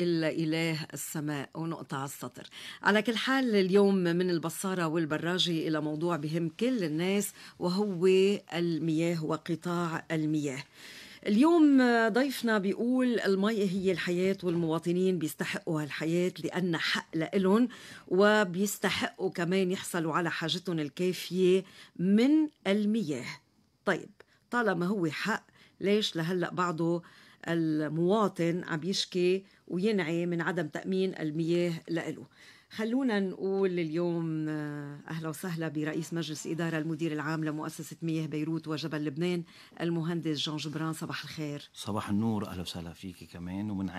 إلا إله السماء ونقطة على السطر على كل حال اليوم من البصارة والبراجي إلى موضوع بهم كل الناس وهو المياه وقطاع المياه اليوم ضيفنا بيقول المي هي الحياة والمواطنين بيستحقوا هالحياة لأن حق لإلهم وبيستحقوا كمان يحصلوا على حاجتهم الكافية من المياه طيب طالما هو حق ليش لهلأ بعضه المواطن عم يشكي وينعي من عدم تأمين المياه لإله خلونا نقول اليوم آه، أهلا وسهلا برئيس مجلس إدارة المدير العام لمؤسسة مياه بيروت وجبل لبنان المهندس جان جبران صباح الخير صباح النور أهلا وسهلا فيك كمان ومن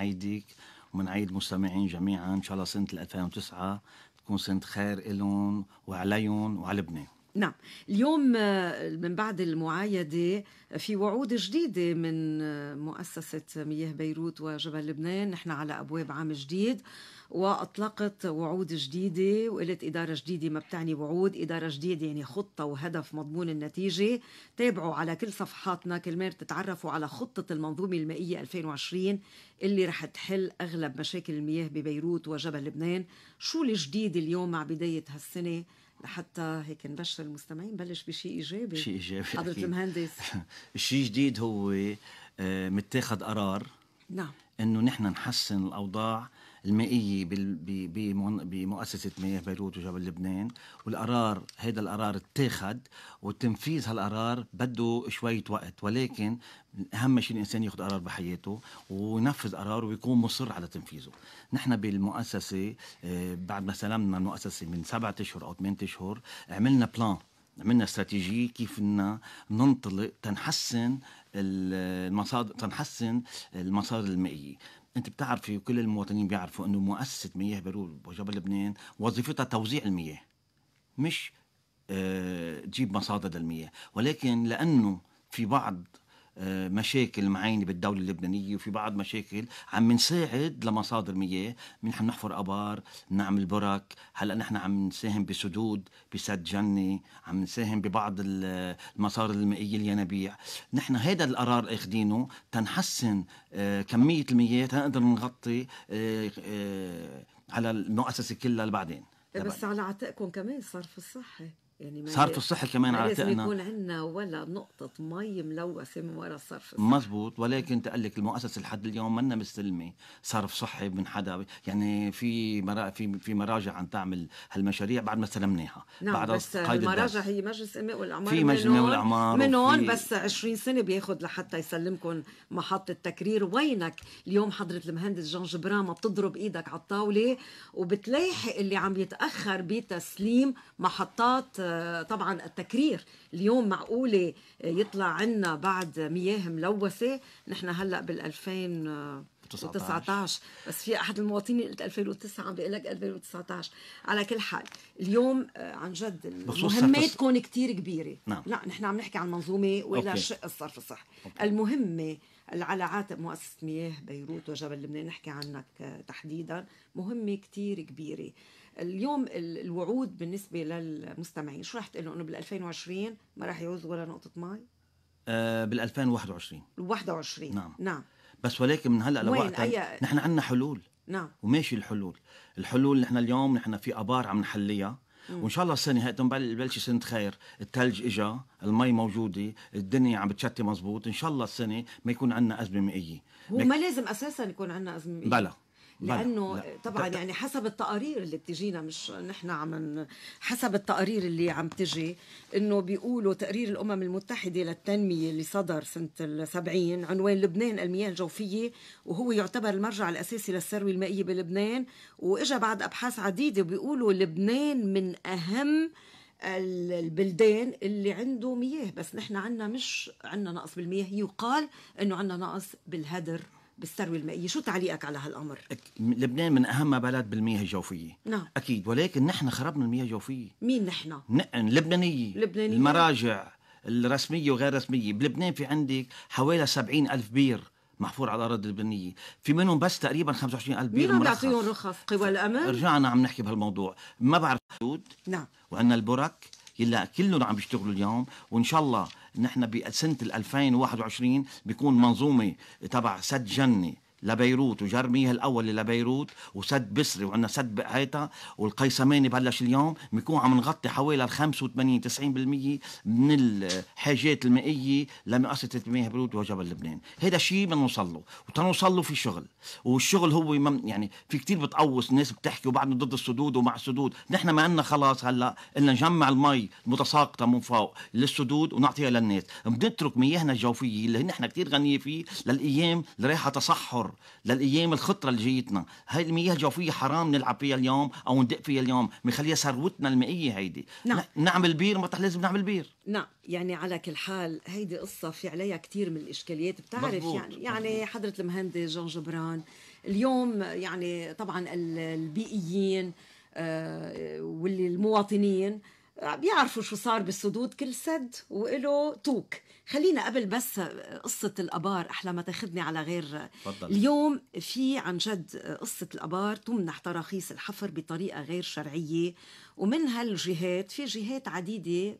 عيد مستمعين جميعا إن شاء الله سنة 2009 تكون سنة خير إلهم وعليهم وعلى لبنان نعم اليوم آه، من بعد المعايدة آه، في وعود جديدة من آه، مؤسسة مياه بيروت وجبل لبنان نحن على أبواب عام جديد وأطلقت وعود جديدة وقلت إدارة جديدة ما بتعني وعود إدارة جديدة يعني خطة وهدف مضمون النتيجة تابعوا على كل صفحاتنا كل ما تتعرفوا على خطة المنظومة المائية 2020 اللي رح تحل أغلب مشاكل المياه ببيروت وجبل لبنان شو الجديد اليوم مع بداية هالسنة لحتى هيك نبشر المستمعين بلش بشيء ايجابي شيء ايجابي حضرة المهندس الشيء جديد هو آه، متاخد قرار نعم انه نحن نحسن الاوضاع المائيه بمؤسسه مياه بيروت وجبل لبنان والقرار هذا القرار اتاخد وتنفيذ هالقرار بده شويه وقت ولكن اهم شيء الانسان ياخذ قرار بحياته وينفذ قراره ويكون مصر على تنفيذه نحن بالمؤسسه آه، بعد ما سلمنا المؤسسه من سبعة اشهر او ثمانية اشهر عملنا بلان عملنا استراتيجيه كيف بدنا ننطلق تنحسن المصادر تنحسن المصادر المائيه انت بتعرفي وكل المواطنين بيعرفوا انه مؤسسه مياه بيرول وجبل لبنان وظيفتها توزيع المياه مش آه، تجيب مصادر للمياه ولكن لانه في بعض آه، مشاكل معينه بالدوله اللبنانيه وفي بعض مشاكل عم نساعد لمصادر مياه من عم نحفر ابار نعمل برك هلا نحن عم نساهم بسدود بسد جني عم نساهم ببعض المصادر المائيه الينابيع نحن هذا القرار اخذينه تنحسن آه، كميه المياه تنقدر نغطي آه، على المؤسسه كلها لبعدين إيه، بس على عاتقكم كمان صرف الصحي يعني في الصحي كمان على لازم يكون عندنا ولا نقطة مي ملوثة من وراء الصرف الصحي مزبوط ولكن تقلك المؤسسة لحد اليوم منا مستلمة صرف صحي من حدا يعني في مرا في في مراجع عم تعمل هالمشاريع بعد ما استلمناها نعم بعد بس المراجع هي مجلس اماء والاعمار في مجلس اماء والاعمار من هون بس 20 سنة بياخذ لحتى يسلمكم محطة تكرير وينك اليوم حضرة المهندس جان جبران ما بتضرب ايدك على الطاولة وبتلاحق اللي عم يتأخر بتسليم محطات طبعا التكرير اليوم معقولة يطلع عنا بعد مياه ملوثة نحن هلأ بال2000 2019 بس في احد المواطنين قلت 2009 عم بيقول لك 2019 على كل حال اليوم آه، عن جد المهمه تكون كثير كبيره نعم. لا نحن عم نحكي عن منظومه ولا شق الصرف الصحي المهمه على عاتق مؤسسه مياه بيروت وجبل لبنان نحكي عنك آه، تحديدا مهمه كثير كبيره اليوم الوعود بالنسبه للمستمعين شو رح تقول انه بال 2020 ما رح يعوز ولا نقطه مي آه بال 2021 21 نعم نعم بس ولكن من هلا لوقتها أي... نحن عندنا حلول نعم وماشي الحلول الحلول نحن اليوم نحن في ابار عم نحليها وان شاء الله السنه هاي تنبلش سنه خير الثلج اجا المي موجوده الدنيا عم بتشتي مزبوط ان شاء الله السنه ما يكون عندنا ازمه مائيه وما لازم اساسا يكون عندنا ازمه مائيه بلا لانه لا. طبعا يعني حسب التقارير اللي بتجينا مش نحن عم حسب التقارير اللي عم تجي انه بيقولوا تقرير الامم المتحده للتنميه اللي صدر سنه ال 70 عنوان لبنان المياه الجوفيه وهو يعتبر المرجع الاساسي للثروه المائيه بلبنان واجا بعد ابحاث عديده بيقولوا لبنان من اهم البلدان اللي عنده مياه بس نحن عندنا مش عندنا نقص بالمياه يقال انه عندنا نقص بالهدر بالثروه المائيه، شو تعليقك على هالامر؟ لبنان من اهم بلد بالمياه الجوفيه نعم اكيد ولكن نحن خربنا المياه الجوفيه مين نحن؟ نحن لبنانيه لبنانيه المراجع الرسميه وغير رسميه، بلبنان في عندك حوالي 70 ألف بير محفور على الاراضي اللبنانيه، في منهم بس تقريبا 25 ألف بير مين عم يعطيهم رخص؟ قوى الامن؟ رجعنا عم نحكي بهالموضوع، ما بعرف حدود نعم وعندنا البرك يلا كلهم عم يشتغلوا اليوم وان شاء الله نحن بسنه 2021 بيكون منظومه تبع سد جني لبيروت وجر مياه الاول لبيروت وسد بسري وعندنا سد بقيتا والقيسماني بلش اليوم بنكون عم نغطي حوالي 85 90% من الحاجات المائيه لمؤسسه مياه بيروت وجبل لبنان هذا شيء بنوصل له وتنوصل له في شغل والشغل هو مم يعني في كتير بتقوص الناس بتحكي وبعدنا ضد السدود ومع السدود نحن ما عندنا خلاص هلا الا نجمع المي المتساقطه من فوق للسدود ونعطيها للناس بنترك مياهنا الجوفيه اللي نحن كتير غنيه فيه للايام اللي رايحه تصحر للايام الخطره اللي جيتنا هاي المياه الجوفيه حرام نلعب فيها اليوم او ندق فيها اليوم بنخليها ثروتنا المائيه هيدي نعم. نعمل بير ما لازم نعمل بير نعم يعني على كل حال هيدي قصه في عليها كثير من الاشكاليات بتعرف مزبوط. يعني يعني حضره المهندس جون جبران اليوم يعني طبعا البيئيين آه، واللي المواطنين بيعرفوا شو صار بالسدود كل سد وله توك خلينا قبل بس قصة الأبار أحلى ما تاخذني على غير فضل. اليوم في عن جد قصة الأبار تمنح تراخيص الحفر بطريقة غير شرعية ومن هالجهات في جهات عديدة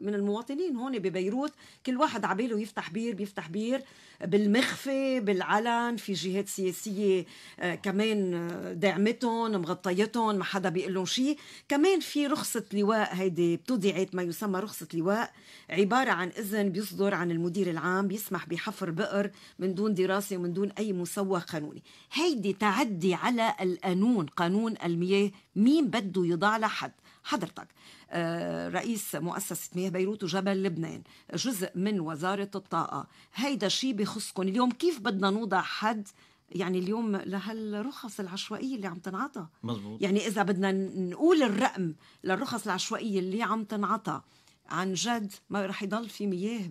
من المواطنين هون ببيروت كل واحد عباله يفتح بير بيفتح بير بالمخفي بالعلن في جهات سياسية آه، كمان آه، دعمتهم مغطيتهم ما حدا بيقول لهم شيء كمان في رخصة لواء هيدي ابتدعت ما يسمى رخصة لواء عبارة عن إذن بيصدر عن المدير العام بيسمح بحفر بئر من دون دراسة ومن دون أي مسوغ قانوني هيدي تعدي على القانون قانون المياه مين بده يضع لحد حضرتك آه، رئيس مؤسسة مياه بيروت وجبل لبنان جزء من وزارة الطاقة هيدا شيء بخصكم اليوم كيف بدنا نوضع حد يعني اليوم لهالرخص العشوائيه اللي عم تنعطى مزبوط. يعني اذا بدنا نقول الرقم للرخص العشوائيه اللي عم تنعطى عن جد ما رح يضل في مياه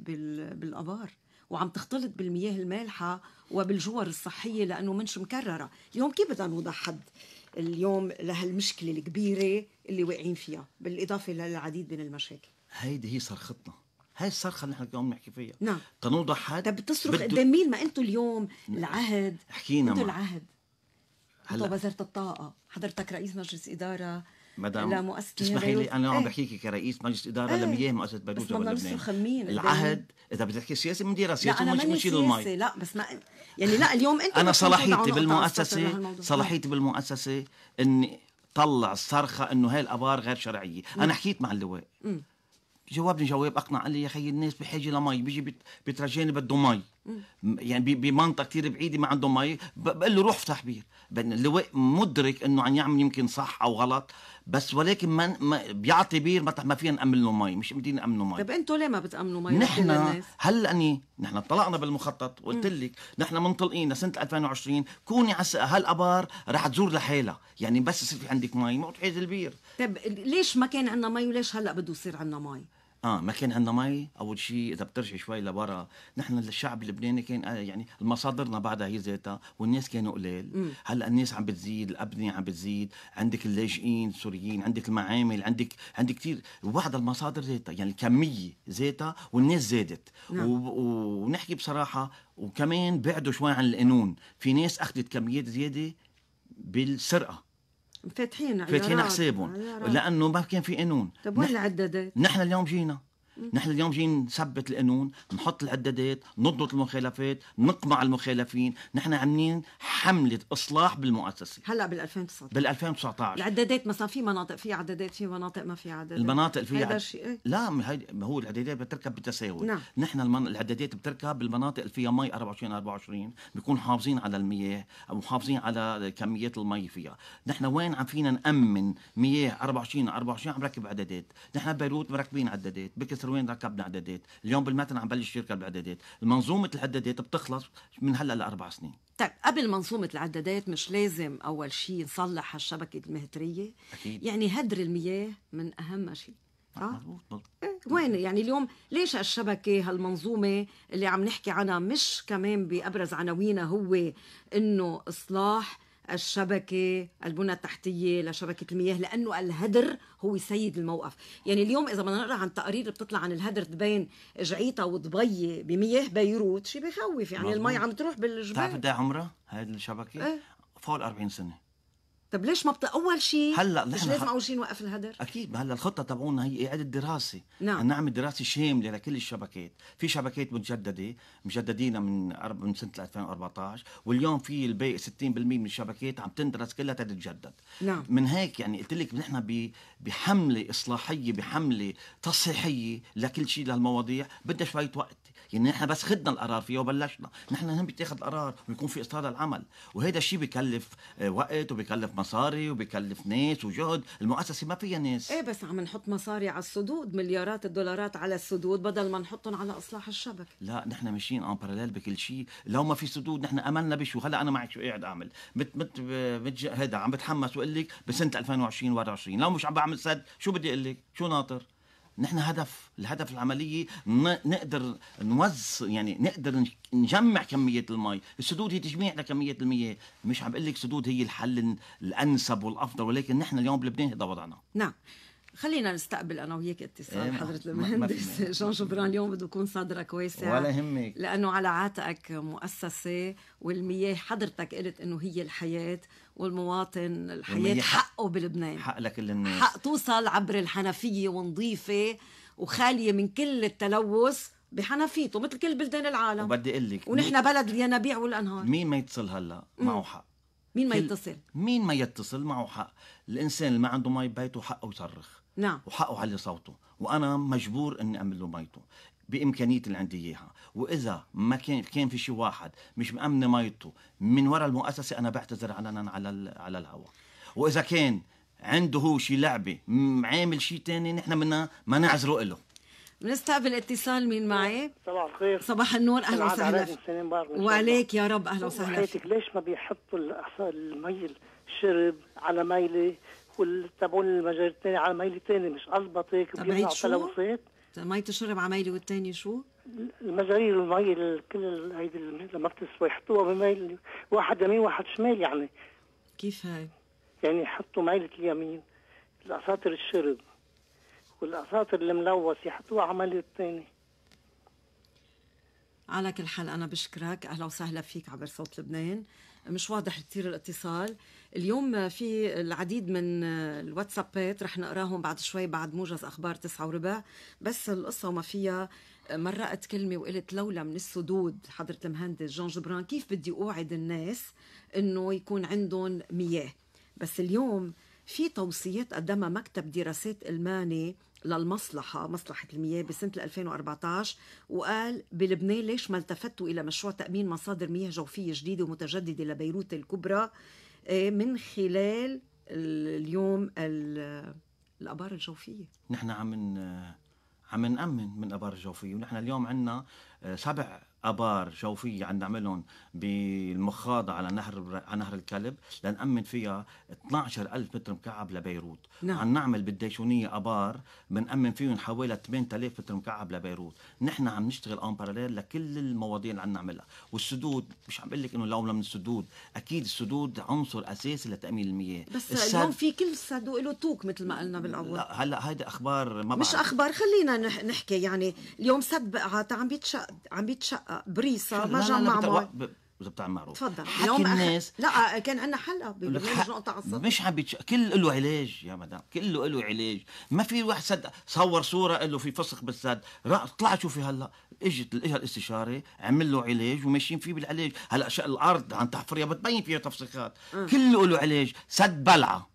بالابار وعم تختلط بالمياه المالحه وبالجوار الصحيه لانه منش مكرره اليوم كيف بدنا نوضع حد اليوم لهالمشكله الكبيره اللي واقعين فيها بالاضافه للعديد من المشاكل هيدي هي صرختنا هاي الصرخه اللي نحن اليوم نحكي فيها نعم تنوضح هاد طب بتصرخ بدو... قدام مين ما انتم اليوم العهد حكينا انتم العهد هلا وزاره الطاقه حضرتك رئيس مجلس اداره مدام لمؤسسه اسمحي لي انا عم بحكيكي كرئيس مجلس اداره ايه؟ لمياه مؤسسه بيروت ولبنان العهد اذا بدك تحكي سياسه من ديرها سياسه لا مش سياسة لا بس ما يعني لا اليوم انت انا صلاحيتي بالمؤسسه صلاحيتي بالمؤسسه اني طلع الصرخه انه هاي الابار غير شرعيه مم. انا حكيت مع اللواء جوابني جاوبني جواب اقنع قال لي يا اخي الناس بحاجه لمي بيجي بترجاني بده مي يعني بمنطقه كثير بعيده ما عنده مي بقول له روح افتح بير بين اللواء مدرك انه عم يعمل يمكن صح او غلط بس ولكن ما, بيعطي بير مطرح ما فينا نامن له مي مش بدينا نامن له مي طيب انتم ليه ما بتامنوا مي نحن هلا اني نحن انطلقنا بالمخطط وقلت لك نحن منطلقين لسنه 2020 كوني على هالابار رح تزور لحالها يعني بس يصير في عندك مي ما بتحيز البير طيب ليش ما كان عندنا مي وليش هلا بده يصير عندنا مي اه ما كان عندنا مي اول شيء اذا بترجع شوي لبرا نحن الشعب اللبناني كان آه، يعني مصادرنا بعدها هي ذاتها والناس كانوا قليل هلا الناس عم بتزيد الابنيه عم بتزيد عندك اللاجئين السوريين عندك المعامل عندك عندك كثير وبعد المصادر ذاتها يعني الكميه ذاتها والناس زادت نعم. و... ونحكي بصراحه وكمان بعدوا شوي عن القانون في ناس اخذت كميات زياده بالسرقه فاتحين فاتحين حسابهم لانه ما كان في قانون طيب وين العدادات؟ نحن اليوم جينا نحن اليوم جايين نثبت القانون نحط العدادات نضبط المخالفات نقمع المخالفين نحن عاملين حمله اصلاح بالمؤسسه هلا بال 2019 بال 2019 العدادات مثلا في مناطق في عدادات في مناطق ما في عدادات المناطق فيها هذا الشيء عد... إيه. لا هي... هو العدادات بتركب بالتساوي نعم. نحن المن... العدادات بتركب بالمناطق اللي فيها مي 24 24 بيكون حافظين على المياه ومحافظين على كميات المي فيها نحن وين عم فينا نامن مياه 24 24 عم ركب عدادات نحن بيروت مركبين عدادات بكسر وين ركبنا اعدادات اليوم بالمتن عم بلش يركب اعدادات المنظومه العدادات بتخلص من هلا لاربع سنين طيب قبل منظومة العدادات مش لازم أول شيء نصلح هالشبكة المهترية أكيد. يعني هدر المياه من أهم شيء آه؟ إيه، وين يعني اليوم ليش هالشبكة هالمنظومة اللي عم نحكي عنها مش كمان بأبرز عناوينها هو إنه إصلاح الشبكه البنى التحتيه لشبكه المياه لانه الهدر هو سيد الموقف يعني اليوم اذا بدنا نقرا عن تقارير بتطلع عن الهدر تبين جعيطه وضبية بمياه بيروت شيء بخوف يعني المي عم تروح بالجبال بتعرف قد إيه عمرها هذه الشبكه؟ ايه؟ فوق 40 سنه طب ليش ما بت... اول شيء هلا مش لازم اول شيء نوقف الهدر اكيد هلا الخطه تبعونا هي اعاده دراسه نعم نعمل دراسه شامله لكل الشبكات في شبكات متجدده مجددين من أرب... من سنه 2014 واليوم في الباقي 60% من الشبكات عم تندرس كلها تتجدد نعم من هيك يعني قلت لك نحن ب... بحمله اصلاحيه بحمله تصحيحيه لكل شيء لهالمواضيع بدها شويه وقت يعني نحن بس خدنا القرار فيه وبلشنا نحن هم بيتاخذ القرار ويكون في اصدار العمل وهذا الشيء بكلف آه، وقت وبكلف مصاري وبكلف ناس وجهد المؤسسه ما فيها ناس ايه بس عم نحط مصاري على السدود مليارات الدولارات على السدود بدل ما نحطهم على اصلاح الشبكه لا نحن ماشيين ان باراليل بكل شيء لو ما في سدود نحن املنا بشو هلا انا معك شو قاعد اعمل مت مت, مت هذا عم بتحمس واقول لك بسنه 2020 21 لو مش عم بعمل سد شو بدي اقول لك شو ناطر نحن هدف الهدف العملية نقدر نوز يعني نقدر نجمع كمية المي السدود هي تجميع لكمية المياه مش عم بقول لك سدود هي الحل الأنسب والأفضل ولكن نحن اليوم بلبنان هذا وضعنا نعم خلينا نستقبل انا وياك اتصال إيه حضره المهندس جون جبران اليوم بده يكون صدرك واسع ولا يهمك لانه على عاتقك مؤسسه والمياه حضرتك قلت انه هي الحياه والمواطن الحياة حقه بلبنان حق لكل الناس حق توصل عبر الحنفية ونظيفة وخالية من كل التلوث بحنفيته مثل كل بلدان العالم وبدي اقول لك ونحن بلد الينابيع والانهار مين ما يتصل هلا معه حق مين ما يتصل مين ما يتصل معه حق الانسان اللي ما عنده مي ببيته حقه يصرخ نعم وحقه على صوته وانا مجبور اني اعمل له ميته بامكانيه اللي عندي اياها واذا ما كان كان في شيء واحد مش مامنه ميته من وراء المؤسسه انا بعتذر علنا على على الهواء واذا كان عنده هو شيء لعبه عامل شيء تاني نحن منا ما نعذره له بنستقبل اتصال مين معي؟ صباح الخير صباح النور اهلا وسهلا وعليك يا رب اهلا وسهلا حياتك ليش ما بيحطوا المي الشرب على ميله والتابون المجاري الثاني على ميله ثانيه مش ازبط هيك وبيطلعوا تلوثات ميه الشرب عمايلي والتاني شو؟ المجاري المي كل هيدي لما بتسوى يحطوها بميل واحد يمين واحد شمال يعني كيف هاي؟ يعني يحطوا ميلة اليمين الأساطر الشرب والأساطر الملوث يحطوها على ميلة على كل حال أنا بشكرك أهلا وسهلا فيك عبر صوت لبنان مش واضح كثير الاتصال اليوم في العديد من الواتسابات رح نقراهم بعد شوي بعد موجز اخبار تسعة وربع بس القصه وما فيها مرقت كلمه وقلت لولا من السدود حضره المهندس جون جبران كيف بدي اوعد الناس انه يكون عندهم مياه بس اليوم في توصيات قدمها مكتب دراسات الماني للمصلحة مصلحة المياه بسنة 2014 وقال بلبنان ليش ما التفتوا إلى مشروع تأمين مصادر مياه جوفية جديدة ومتجددة لبيروت الكبرى آه، من خلال اليوم الابار الجوفيه نحن عم عم نامن من الابار الجوفيه ونحن اليوم عندنا آه، سبع ابار جوفيه عم نعملهم بالمخاضه على نهر على نهر الكلب لنامن فيها 12000 متر مكعب لبيروت نعم. عم نعمل بالديشونيه ابار بنامن فيهم حوالي 8000 متر مكعب لبيروت نحن عم نشتغل اون باراليل لكل المواضيع اللي عم نعملها والسدود مش عم بقول لك انه لولا من السدود اكيد السدود عنصر اساسي لتامين المياه بس السد... اليوم في كل صندوق له توك مثل ما قلنا بالاول لا هلا هيدي اخبار ما بعرف. مش اخبار خلينا نحكي يعني اليوم سد بقعات طيب عم بيتشق عم بيتشق بريصه ما جا اذا بتاع معروف تفضل اليوم الناس لا كان عندنا حلقه ببرنامج نقطة على مش عم بيتش... كل له علاج يا مدام كله له علاج ما في واحد صدق صور صوره قال له في فسخ بالسد طلع شوفي هلا اجت اجى الاستشاري عمل له علاج وماشيين فيه بالعلاج هلا شق الارض عن تحفريه بتبين فيها تفسيخات آه. كله له علاج سد بلعه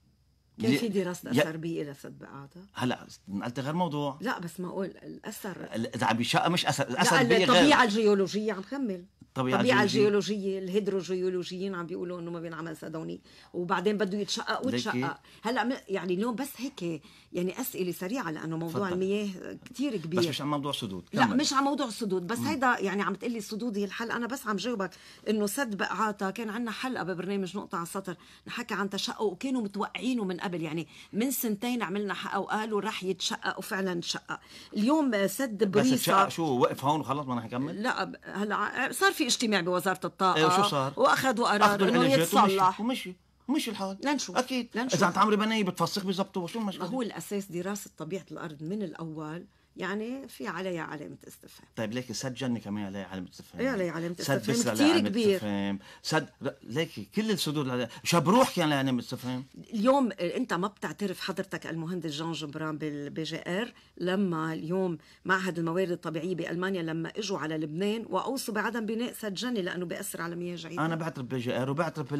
كان في دراسة أثر بي إلى صدبقاتها؟ هلا نقلت غير موضوع لا بس معقول الأثر إذا عم مش أثر الأثر لا الطبيعة غير. الجيولوجية عم خمل طبيعة, طبيعة جيولوجية الهيدروجيولوجيين عم بيقولوا انه ما بينعمل سادوني وبعدين بده يتشقق وتشقق هلا يعني اليوم بس هيك يعني اسئله سريعه لانه موضوع فضل. المياه كثير كبير بس مش عن موضوع سدود لا مش عن موضوع سدود بس م. هيدا يعني عم تقلي سدود هي الحل انا بس عم جاوبك انه سد بقعاتها كان عندنا حلقه ببرنامج نقطه على السطر نحكي عن تشقق وكانوا متوقعينه من قبل يعني من سنتين عملنا حلقه وقالوا رح يتشقق وفعلا تشقق اليوم سد بريسا بس تشقق شو وقف هون وخلص ما نحن لا هلا صار في في اجتماع بوزاره الطاقه ايه شو صار؟ واخذوا قرار انه يتصلح ومشي مش الحال لنشوف اكيد لنشوف اذا عم تعمري بنايه بتفسخ بيظبطوها شو المشكله؟ هو الاساس دراسه طبيعه الارض من الاول يعني في عليها علامة استفهام طيب ليك سد جنة كمان عليها علامة استفهام ايه عليها علامة استفهام سد كثير كبير استفهام سد ليك كل السدود عليها شبروح كان عليها علامة استفهام اليوم انت ما بتعترف حضرتك المهندس جان جبران بالبي جي ار لما اليوم معهد الموارد الطبيعية بألمانيا لما اجوا على لبنان وأوصوا بعدم بناء سد جنة لأنه بيأثر على مياه جعيدة أنا بعترف بي جي ار وبعترف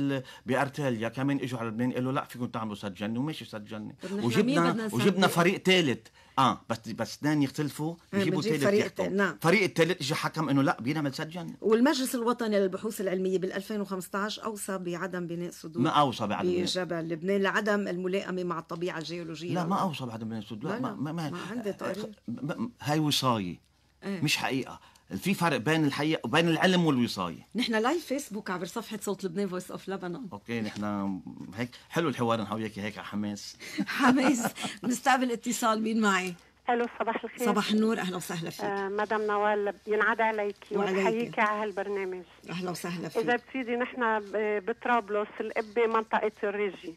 بأرتاليا كمان اجوا على لبنان قالوا لا فيكم تعملوا سد جنة وماشي سد جنة وجبنا وجبنا فريق ثالث اه بس بس اثنين يختلفوا آه، بيجيبوا ثالث فريق نعم فريق الثالث اجى حكم انه لا بينعمل سجن يعني. والمجلس الوطني للبحوث العلميه بال 2015 اوصى بعدم بناء سدود ما اوصى بعدم جبل لبنان لعدم الملائمه مع الطبيعه الجيولوجيه لا ما اوصى بعدم بناء سدود لا, ما ما, ما, ما عندي تقرير آه، هاي وصايه ايه. مش حقيقه في فرق بين الحقيقه وبين العلم والوصايه نحن لايف فيسبوك عبر صفحه صوت لبنان فويس اوف لبنان اوكي نحن هيك حلو الحوار نحن وياك هيك على حماس حماس بنستقبل اتصال مين معي الو صباح الخير صباح النور اهلا وسهلا فيك آه مدام نوال ينعاد عليكي وحييكي على هالبرنامج اهلا وسهلا فيك اذا بتيجي نحن بطرابلس القبه منطقه الريجي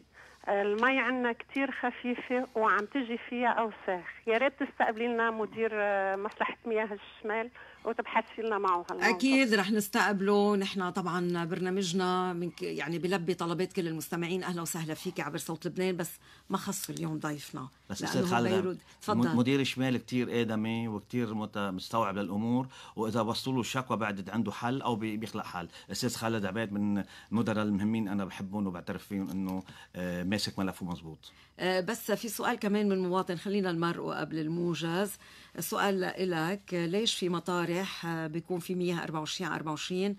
آه، المي عندنا كثير خفيفه وعم تجي فيها اوساخ يا ريت تستقبلي لنا مدير آه، مصلحه مياه الشمال وتبحثي لنا معه هالموضوع. اكيد رح نستقبله نحن طبعا برنامجنا من يعني بلبي طلبات كل المستمعين اهلا وسهلا فيك عبر صوت لبنان بس ما خص اليوم ضيفنا بس استاذ خالد تفضل مدير الشمال كثير ادمي وكثير مستوعب للامور واذا وصلوا له الشكوى بعد عنده حل او بيخلق حل استاذ خالد عباد من المدراء المهمين انا بحبهم وبعترف فيهم انه آه، ماسك ملفه مزبوط آه، بس في سؤال كمان من مواطن خلينا المرء قبل الموجز السؤال لك ليش في مطارح آه، بيكون في مياه 24 24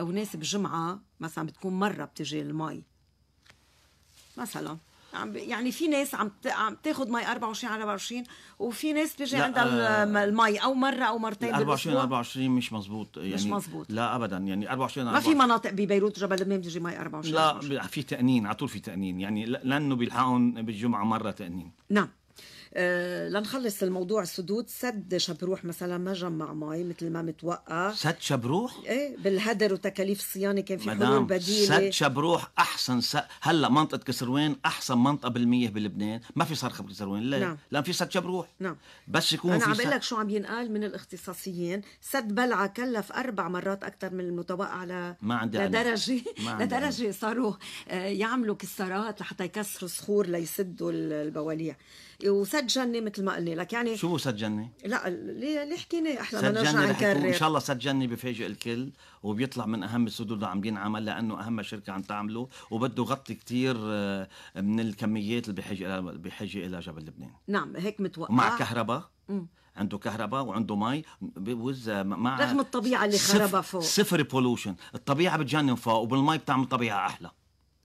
وناس بجمعة مثلا بتكون مرة بتجي المي مثلا عم يعني في ناس عم عم تاخذ مي 24 على 24 وفي ناس بيجي عندها آه، المي او مره او مرتين 24 على 24 مش مزبوط يعني مش مزبوط لا ابدا يعني 24 ما 24. في مناطق ببيروت جبل لبنان بتجي مي 24 لا في تأنين على طول في تأنين يعني لانه بيلحقهم بالجمعه مره تأنين نعم آه، لنخلص الموضوع السدود سد شبروح مثلا ما جمع مي مثل ما متوقع سد شبروح؟ ايه بالهدر وتكاليف الصيانه كان في حلول بديله سد شبروح احسن س... هلا منطقه كسروان احسن منطقه بالميه بلبنان ما في صرخه بكسروان ليه؟ نعم. لان في سد شبروح نعم بس يكون انا عم بقول لك شو عم ينقال من الاختصاصيين سد بلعه كلف اربع مرات اكثر من المتوقع على ما عندي لدرجه ما عندي لدرجه صاروا آه، يعملوا كسارات لحتى يكسروا صخور ليسدوا البواليع وسجني جنه مثل ما قلنا لك يعني شو سجني؟ جنه؟ لا اللي اللي حكيناه احلى ما نرجع نكرر ان شاء الله سجني جنه بفاجئ الكل وبيطلع من اهم السدود اللي عم بينعمل لانه اهم شركه عم تعمله وبده غطي كثير آه، من الكميات اللي بحاجه بحاجه الى جبل لبنان نعم هيك متوقع مع كهرباء عنده كهرباء وعنده مي بوز آه، مع رغم الطبيعه اللي خربها فوق صفر بولوشن الطبيعه بتجنن فوق وبالمي بتعمل طبيعه احلى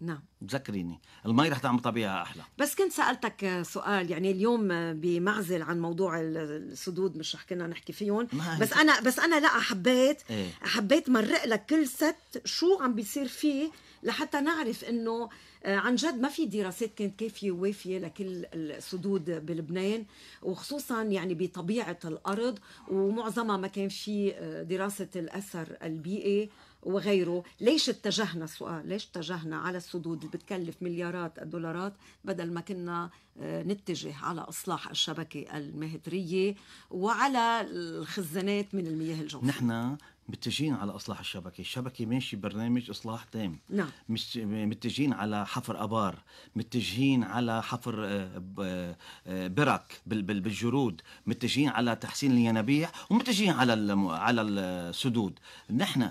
نعم تذكريني المي رح تعمل طبيعة أحلى بس كنت سألتك سؤال يعني اليوم بمعزل عن موضوع السدود مش رح كنا نحكي فيهم بس أنا بس أنا لا حبيت ايه؟ حبيت مرق لك كل ست شو عم بيصير فيه لحتى نعرف انه آه، عن جد ما في دراسات كانت كافيه ووافيه لكل السدود بلبنان وخصوصا يعني بطبيعه الارض ومعظمها ما كان في آه، دراسه الاثر البيئي وغيره ليش اتجهنا سؤال ليش اتجهنا على السدود اللي بتكلف مليارات الدولارات بدل ما كنا آه، نتجه على إصلاح الشبكة المهدرية وعلى الخزانات من المياه الجوفية نحن متجهين على اصلاح الشبكه، الشبكه ماشي برنامج اصلاح تام نعم مش متجهين على حفر ابار، متجهين على حفر آه، آه، برك بالجرود، متجهين على تحسين الينابيع ومتجهين على على السدود، نحن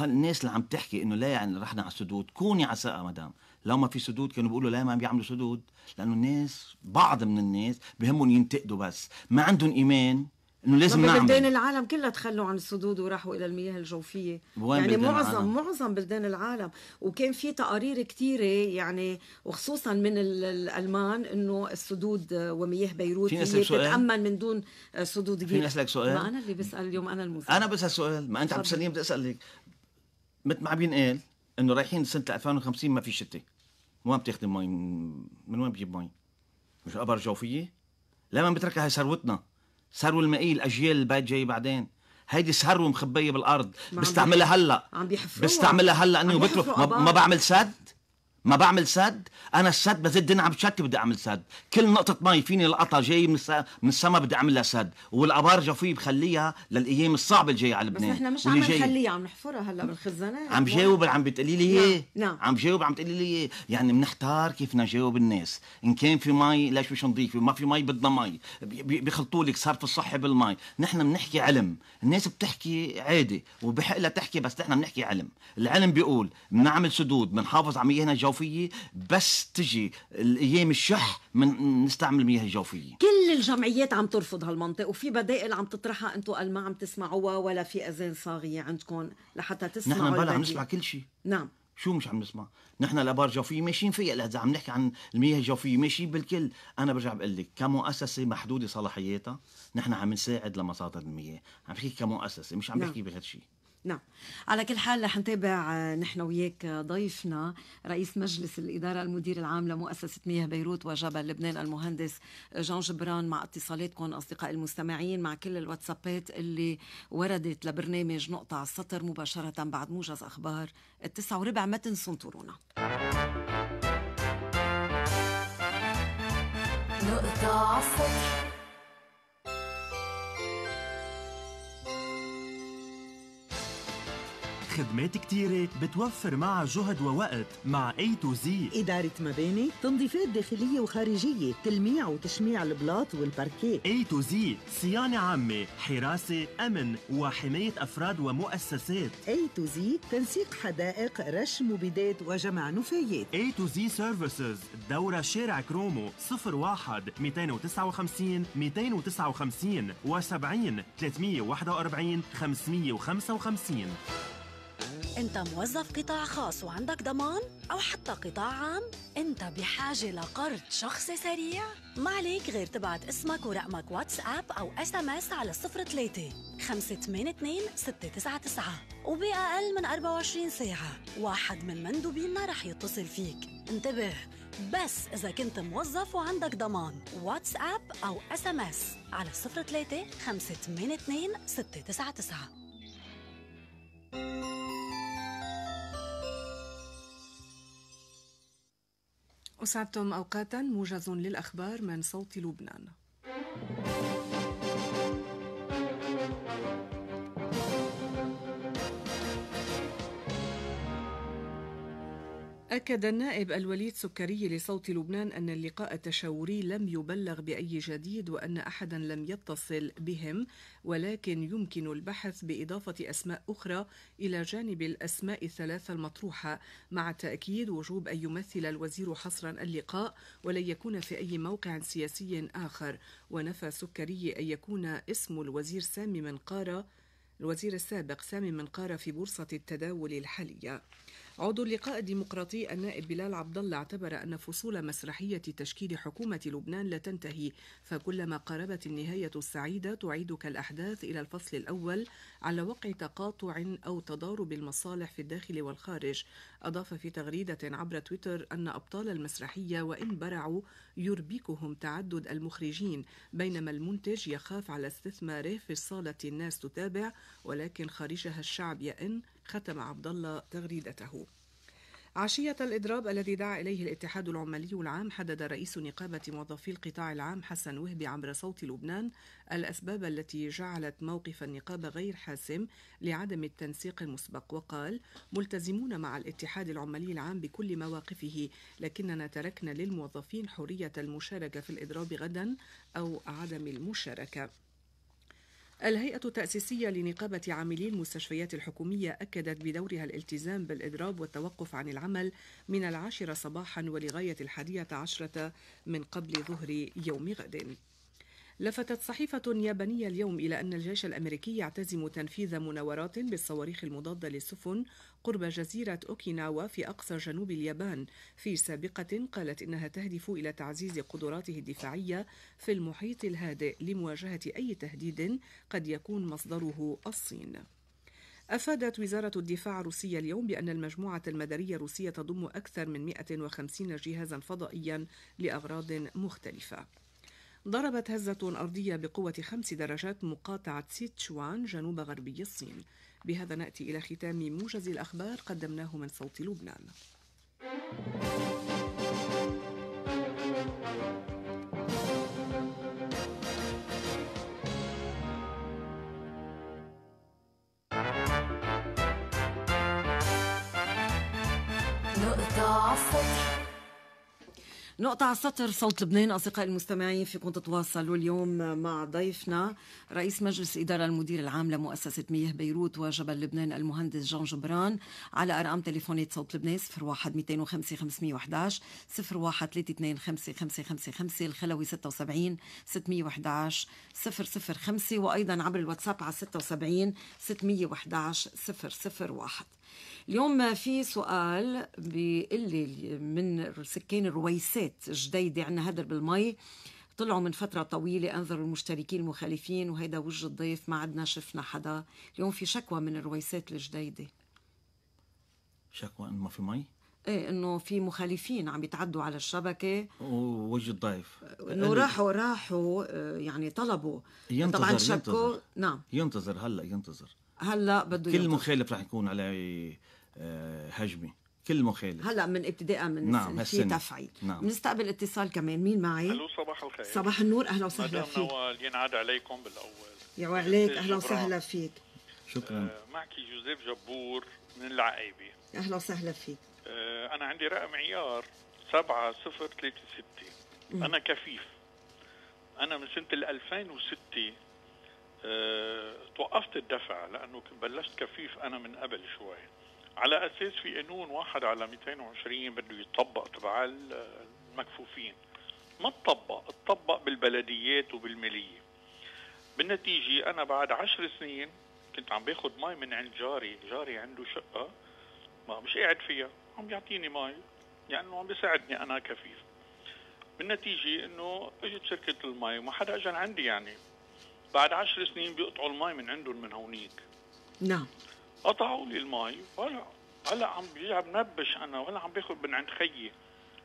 الناس اللي عم تحكي انه لا يعني رحنا على السدود، كوني عساء مدام لو ما في سدود كانوا بيقولوا لا ما عم بيعملوا سدود لانه الناس بعض من الناس بهمهم ينتقدوا بس ما عندهم ايمان انه لازم نعمل بلدان العالم كلها تخلوا عن السدود وراحوا الى المياه الجوفيه يعني معظم العالم. معظم بلدان العالم وكان في تقارير كثيره يعني وخصوصا من الالمان انه السدود ومياه بيروت هي تتامن من دون سدود جيب فيني اسالك سؤال ما انا اللي بسال اليوم انا المذيع انا بسال سؤال ما انت عم تسالني بدي اسالك مثل ما عم بينقال انه رايحين سنه 2050 ما في شتاء من وين بتاخذي مي من وين بتجيب مي مش ابر جوفيه لما بتركها هي ثروتنا سهر المائي الاجيال اللي جاي بعدين هيدي سهرة مخبية بالأرض بستعملها هلا عم بيحفروها بستعملها هلا اني وبترك ما بعمل سد ما بعمل سد انا السد الدنيا عم بشتي بدي اعمل سد كل نقطه مي فيني لقطها جاي من من السما بدي اعمل لها سد والابار جوفي بخليها للايام الصعبه الجاي على لبنان بس نحن مش عم نخليها عم نحفرها هلا نعم. بالخزانات عم جاوب عم بتقولي لي اياه نعم، نعم. عم جاوب عم تقلي لي اياه يعني بنحتار كيف نجاوب الناس ان كان في مي ليش مش نضيف ما في مي بدنا مي بيخلطوا لك صرف الصحي بالمي نحن بنحكي علم الناس بتحكي عادي وبحق لها تحكي بس نحن بنحكي علم العلم بيقول بنعمل سدود بنحافظ على مياهنا الجوفيه بس تجي الايام الشح من نستعمل المياه الجوفيه كل الجمعيات عم ترفض هالمنطق وفي بدائل عم تطرحها انتم قال ما عم تسمعوها ولا في اذان صاغيه عندكم لحتى تسمعوا نحن بلا عم نسمع كل شيء نعم شو مش عم نسمع؟ نحن الابار الجوفيه ماشيين فيها اذا عم نحكي عن المياه الجوفيه ماشيين بالكل، انا برجع بقول لك كمؤسسه محدوده صلاحياتها نحن عم نساعد لمصادر المياه، عم بحكي كمؤسسه مش عم نعم. بحكي بهذا الشيء نعم على كل حال رح نتابع آه، نحن وياك آه، ضيفنا رئيس مجلس الإدارة المدير العام لمؤسسة مياه بيروت وجبل لبنان المهندس جان آه، جبران مع اتصالاتكم أصدقاء المستمعين مع كل الواتسابات اللي وردت لبرنامج نقطة على السطر مباشرة بعد موجز أخبار التسعة وربع ما تنسوا انطرونا نقطة على السطر خدمات كتيرة بتوفر معها جهد ووقت مع A to Z إدارة مباني تنظيفات داخلية وخارجية تلميع وتشميع البلاط والباركيه A to Z صيانة عامة حراسة أمن وحماية أفراد ومؤسسات A to Z تنسيق حدائق رش مبيدات وجمع نفايات A to Z سيرفيسز دورة شارع كرومو 01 259 259 و70 341 555 أنت موظف قطاع خاص وعندك ضمان أو حتى قطاع عام؟ أنت بحاجة لقرض شخصي سريع؟ ما عليك غير تبعت اسمك ورقمك واتساب أو اس ام اس على 03 582 699 وبأقل من 24 ساعة واحد من مندوبينا رح يتصل فيك انتبه بس إذا كنت موظف وعندك ضمان واتساب أو اس ام اس على 03 582 699 أسعدتم أوقاتا موجز للأخبار من صوت لبنان أكد النائب الوليد سكري لصوت لبنان أن اللقاء التشاوري لم يبلغ بأي جديد وأن أحدا لم يتصل بهم ولكن يمكن البحث بإضافة أسماء أخرى إلى جانب الأسماء الثلاثة المطروحة مع تأكيد وجوب أن يمثل الوزير حصرا اللقاء ولن يكون في أي موقع سياسي آخر ونفى سكري أن يكون اسم الوزير سامي منقارة الوزير السابق سامي منقارة في بورصة التداول الحالية عضو اللقاء الديمقراطي النائب بلال عبد الله اعتبر ان فصول مسرحيه تشكيل حكومه لبنان لا تنتهي فكلما قربت النهايه السعيده تعيدك الاحداث الى الفصل الاول على وقع تقاطع او تضارب المصالح في الداخل والخارج أضاف في تغريدة عبر تويتر أن أبطال المسرحية وإن برعوا يربكهم تعدد المخرجين بينما المنتج يخاف على استثماره في الصالة الناس تتابع ولكن خارجها الشعب يئن ختم عبد الله تغريدته عشية الإضراب الذي دعا إليه الاتحاد العمالي العام حدد رئيس نقابة موظفي القطاع العام حسن وهبي عبر صوت لبنان الأسباب التي جعلت موقف النقابة غير حاسم لعدم التنسيق المسبق وقال ملتزمون مع الاتحاد العمالي العام بكل مواقفه لكننا تركنا للموظفين حرية المشاركة في الإضراب غدا أو عدم المشاركة الهيئة التأسيسية لنقابة عاملي المستشفيات الحكومية أكدت بدورها الالتزام بالإضراب والتوقف عن العمل من العاشرة صباحا ولغاية الحادية عشرة من قبل ظهر يوم غد لفتت صحيفة يابانية اليوم إلى أن الجيش الأمريكي يعتزم تنفيذ مناورات بالصواريخ المضادة للسفن قرب جزيرة أوكيناوا في أقصى جنوب اليابان في سابقة قالت إنها تهدف إلى تعزيز قدراته الدفاعية في المحيط الهادئ لمواجهة أي تهديد قد يكون مصدره الصين. أفادت وزارة الدفاع الروسية اليوم بأن المجموعة المدارية الروسية تضم أكثر من 150 جهازا فضائيا لأغراض مختلفة. ضربت هزة أرضية بقوة خمس درجات مقاطعة سيتشوان جنوب غربي الصين بهذا نأتي إلى ختام موجز الأخبار قدمناه من صوت لبنان نقطة نقطة على السطر صوت لبنان أصدقائي المستمعين فيكم تتواصلوا اليوم مع ضيفنا رئيس مجلس إدارة المدير العام لمؤسسة مياه بيروت وجبل لبنان المهندس جان جبران على أرقام تليفونات صوت لبنان 01 205 511 01 325 الخلوي 76 611 005 وأيضا عبر الواتساب على 76 611 001 اليوم في سؤال بيقول لي من سكان الرويسات جديدة عندنا هدر بالمي طلعوا من فترة طويلة أنذروا المشتركين المخالفين وهيدا وجه الضيف ما عدنا شفنا حدا اليوم في شكوى من الرويسات الجديدة شكوى إنه ما في مي؟ ايه انه في مخالفين عم يتعدوا على الشبكه ووجه الضيف انه راحوا راحوا آه، يعني طلبوا ينتظر طبعا شكوا نعم ينتظر هلا ينتظر هلا بده كل مخالف رح يكون عليه آه، هجمه كل مخالف هلا من ابتداء من نعم في تفعيل نعم بنستقبل اتصال كمان مين معي؟ الو صباح الخير صباح النور اهلا وسهلا فيك نوال ينعاد عليكم بالاول يا وعليك اهلا وسهلا فيك شكرا آه معك جوزيف جبور من العقيبه اهلا وسهلا فيك آه انا عندي رقم عيار 7036 انا كفيف انا من سنه 2006 آه، توقفت الدفع لانه بلشت كفيف انا من قبل شوي على اساس في قانون واحد على 220 بده يطبق تبع المكفوفين ما تطبق تطبق بالبلديات وبالماليه بالنتيجه انا بعد عشر سنين كنت عم باخذ مي من عند جاري جاري عنده شقه ما مش قاعد فيها عم يعطيني مي لانه يعني عم بيساعدني انا كفيف بالنتيجه انه اجت شركه المي وما حدا اجى عندي يعني بعد عشر سنين بيقطعوا المي من عندهم من هونيك نعم قطعوا لي المي ولا هلا عم عم نبش انا ولا عم باخذ من عند خيي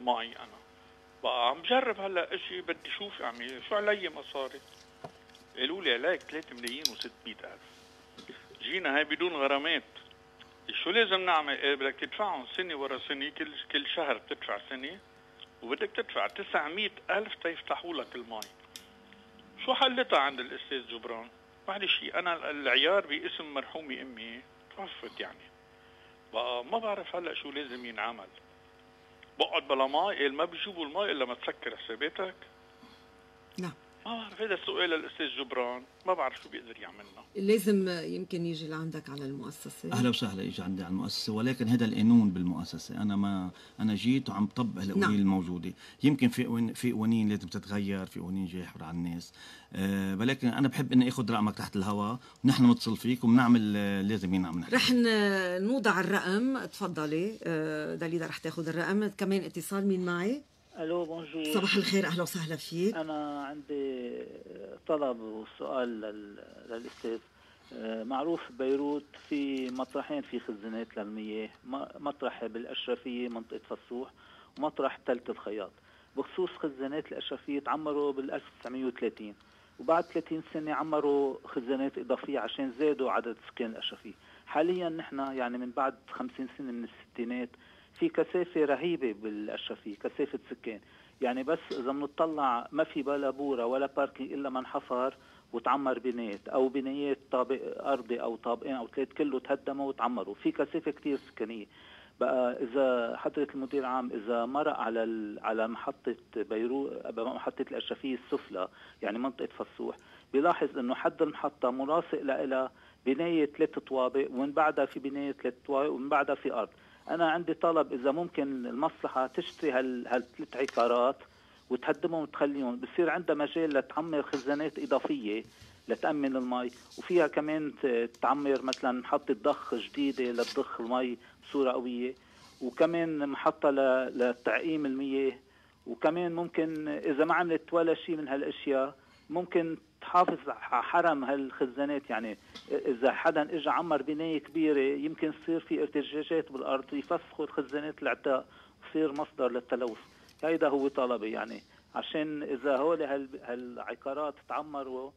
مي انا بقى عم جرب هلا اشي بدي شوف اعمل يعني شو علي مصاري قالوا لي عليك 3 ملايين و600 الف جينا هاي بدون غرامات شو لازم نعمل إيه، بدك تدفعهم سنه ورا سنه كل كل شهر بتدفع سنه وبدك تدفع 900 الف تيفتحوا لك المي شو حلتها عند الاستاذ جبران؟ معلش انا العيار باسم مرحومه امي توفت يعني بقى ما بعرف هلا شو لازم ينعمل بقعد بلا ماء ما بيجيبوا الماء الا ما تسكر حساباتك نعم بعرف آه، هذا سؤال للاستاذ جبران ما بعرف شو بيقدر يعملنا لازم آه، يمكن يجي لعندك على المؤسسه اهلا وسهلا يجي عندي على المؤسسه ولكن هذا القانون بالمؤسسه انا ما انا جيت وعم طبق القوانين نعم. الموجوده يمكن في في قوانين لازم تتغير في قوانين جاي حول على الناس أه ولكن انا بحب اني اخذ رقمك تحت الهواء ونحن نتصل فيك وبنعمل آه، لازم ينعم نحن رح نوضع الرقم تفضلي دليدا رح تاخذ الرقم كمان اتصال مين معي الو بونجور صباح الخير اهلا وسهلا فيك انا عندي طلب وسؤال للاستاذ آه، معروف بيروت في مطرحين في خزانات للمياه مطرح بالاشرفيه منطقه فسوح ومطرح تلت الخياط بخصوص خزانات الاشرفيه تعمروا بال 1930 وبعد 30 سنه عمروا خزانات اضافيه عشان زادوا عدد سكان الاشرفيه حاليا نحن يعني من بعد 50 سنه من الستينات في كثافه رهيبه بالاشرفيه كثافه سكان يعني بس اذا بنطلع ما في بلا بوره ولا باركينج الا ما انحفر وتعمر بنايات او بنايات طابق ارضي او طابقين او ثلاث كله تهدموا وتعمروا في كثافه كثير سكانيه بقى اذا حضره المدير العام اذا مرق على على محطه بيروت محطه الاشرفيه السفلى يعني منطقه فصوح بيلاحظ انه حد المحطه ملاصق لها بنايه ثلاث طوابق ومن بعدها في بنايه ثلاث طوابق ومن بعدها في ارض انا عندي طلب اذا ممكن المصلحه تشتري هال هالثلاث عقارات وتهدمهم وتخليهم بصير عندها مجال لتعمر خزانات اضافيه لتامن المي وفيها كمان تعمر مثلا محطه ضخ جديده لتضخ المي بصوره قويه وكمان محطه لتعقيم المياه وكمان ممكن اذا ما عملت ولا شيء من هالاشياء ممكن تحافظ على حرم هالخزانات يعني اذا حدا اجى عمر بنايه كبيره يمكن يصير في ارتجاجات بالارض يفسخوا الخزانات العتاق يصير مصدر للتلوث هيدا هو طلبي يعني عشان اذا هول هالعقارات تعمروا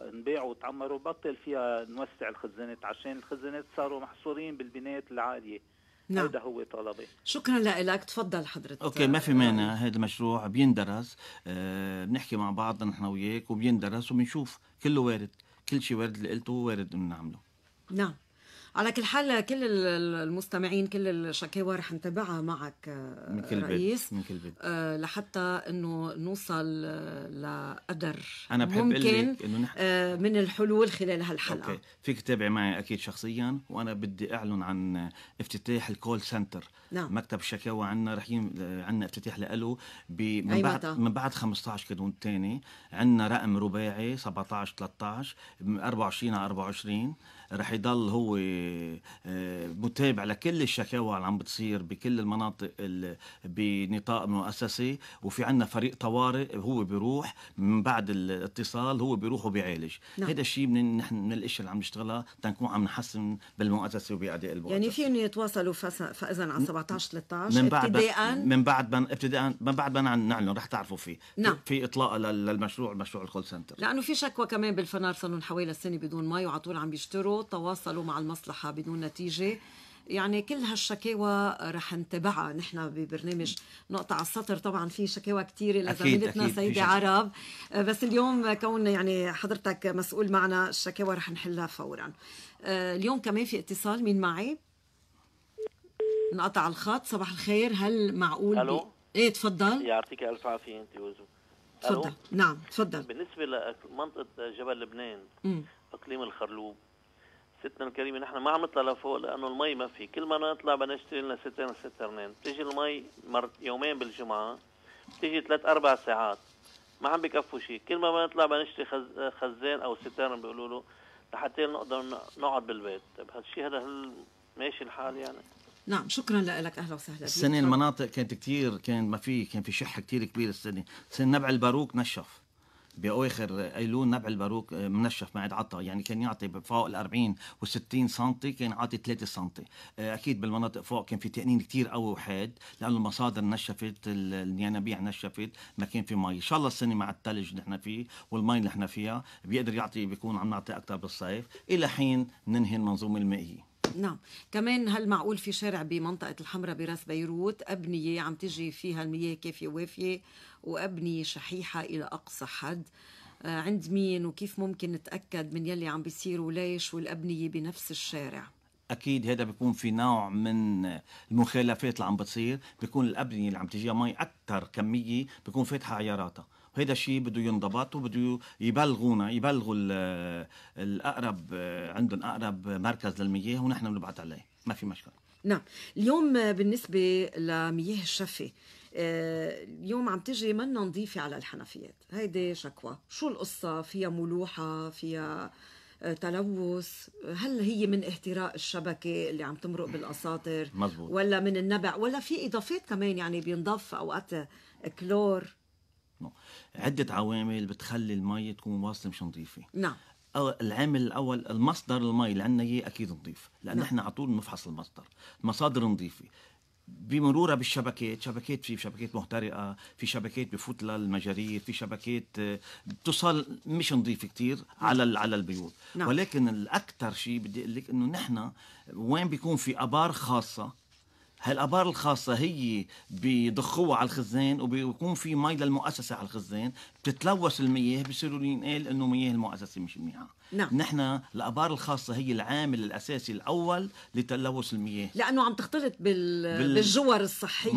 نبيعوا وتعمروا بطل فيها نوسع الخزانات عشان الخزانات صاروا محصورين بالبنايات العاليه نعم. هذا هو طلبي شكرا لك تفضل حضرتك اوكي ما في مانع هذا المشروع بيندرس آه بنحكي مع بعض نحن وياك وبيندرس وبنشوف كله وارد كل شيء وارد اللي قلته وارد انه نعمله نعم على كل حال كل المستمعين كل الشكاوى رح نتابعها معك من كل رئيس بيت. من كل بيت. آه، لحتى انه نوصل لقدر انا بحب ممكن انه نحن... آه، من الحلول خلال هالحلقه أوكي. فيك تتابعي معي اكيد شخصيا وانا بدي اعلن عن افتتاح الكول سنتر نعم. مكتب الشكاوى عندنا رح يم... عندنا افتتاح له ب... من بعد من بعد 15 كدون الثاني عندنا رقم رباعي 17 13 24 على 24 رح يضل هو آه، متابع لكل الشكاوى اللي عم بتصير بكل المناطق بنطاق المؤسسه وفي عندنا فريق طوارئ هو بيروح من بعد الاتصال هو بيروح وبيعالج نعم. هذا الشيء من نحن من الاشياء اللي عم نشتغلها تنكون عم نحسن بالمؤسسه وباداء المؤسسه يعني فيهم يتواصلوا فاذا على 17 13 من بعد ابتداء من بعد من ابتداء من بعد ما نعلن رح تعرفوا فيه نعم. في اطلاق للمشروع مشروع الكول سنتر لانه في شكوى كمان بالفنار صار حوالي السنه بدون مي وعلى طول عم بيشتروا تواصلوا مع المصلحة بدون نتيجة يعني كل هالشكاوى رح نتابعها نحن ببرنامج نقطة على السطر طبعا في شكاوى كثيرة لزميلتنا سيدة عرب بس اليوم كون يعني حضرتك مسؤول معنا الشكاوى رح نحلها فورا آه، اليوم كمان في اتصال مين معي؟ انقطع الخط صباح الخير هل معقول الو بي... ايه تفضل يعطيك الف عافيه انت وزو تفضل نعم تفضل بالنسبه لمنطقه جبل لبنان اقليم الخرلوب ستنا الكريمه نحن ما عم نطلع لفوق لانه المي ما في كل ما نطلع بدنا نشتري لنا سترن سترنين بتيجي المي مر يومين بالجمعه بتيجي ثلاث اربع ساعات ما عم بكفوا شيء كل ما نطلع نشتري خز... خزان او سترن بيقولوا له لحتى نقدر نقعد بالبيت طيب هالشيء هذا هل ماشي الحال يعني نعم شكرا لك اهلا وسهلا السنه المناطق كانت كثير كان ما في كان في شح كثير كبير السنه سنه نبع الباروك نشف باواخر ايلول نبع الباروك آه، منشف معد عطا يعني كان يعطي فوق ال 40 و 60 سم كان عاطي 3 سم آه، اكيد بالمناطق فوق كان في تقنين كثير قوي وحاد لانه المصادر نشفت الينابيع نشفت ما كان في مي ان شاء الله السنه مع الثلج اللي احنا فيه والمي اللي احنا فيها بيقدر يعطي بيكون عم نعطي اكثر بالصيف الى حين ننهي المنظومه المائيه نعم كمان هل معقول في شارع بمنطقة الحمراء براس بيروت أبنية عم تجي فيها المياه كافية وافية وابني شحيحه الى اقصى حد آه، عند مين وكيف ممكن نتاكد من يلي عم بيصير وليش والابنيه بنفس الشارع اكيد هذا بيكون في نوع من المخالفات اللي عم بتصير بيكون الابنيه اللي عم تجيها مي اكثر كميه بيكون فاتحه عياراتها وهذا الشيء بده ينضبط وبده يبلغونا يبلغوا الاقرب آه، عندهم اقرب مركز للمياه ونحن بنبعث عليه ما في مشكله نعم اليوم بالنسبه لمياه الشفه اليوم عم تجي منا نظيفة على الحنفيات هيدي شكوى شو القصة فيها ملوحة فيها آه، تلوث هل هي من اهتراء الشبكة اللي عم تمرق بالقساطر مزبوط. ولا من النبع ولا في إضافات كمان يعني بينضف أوقات كلور عدة عوامل بتخلي المي تكون واصلة مش نظيفة نعم أو العامل الاول المصدر المي اللي عندنا اياه اكيد نظيف لان نعم. احنا على طول بنفحص المصدر مصادر نظيفه بمرورها بالشبكات شبكات في شبكات محترقة في شبكات بفوت للمجاري في شبكات آه، بتوصل مش نظيفة كتير نعم. على على البيوت نعم. ولكن الأكثر شيء بدي أقول لك إنه نحن وين بيكون في أبار خاصة هالابار الخاصه هي بيضخوها على الخزان وبيكون في مي للمؤسسه على الخزان بتتلوث المياه بصيروا ينقال انه مياه المؤسسه مش منيحه نعم. نحن الابار الخاصه هي العامل الاساسي الاول لتلوث المياه لانه عم تختلط بال... بال... بالجوار الصحيه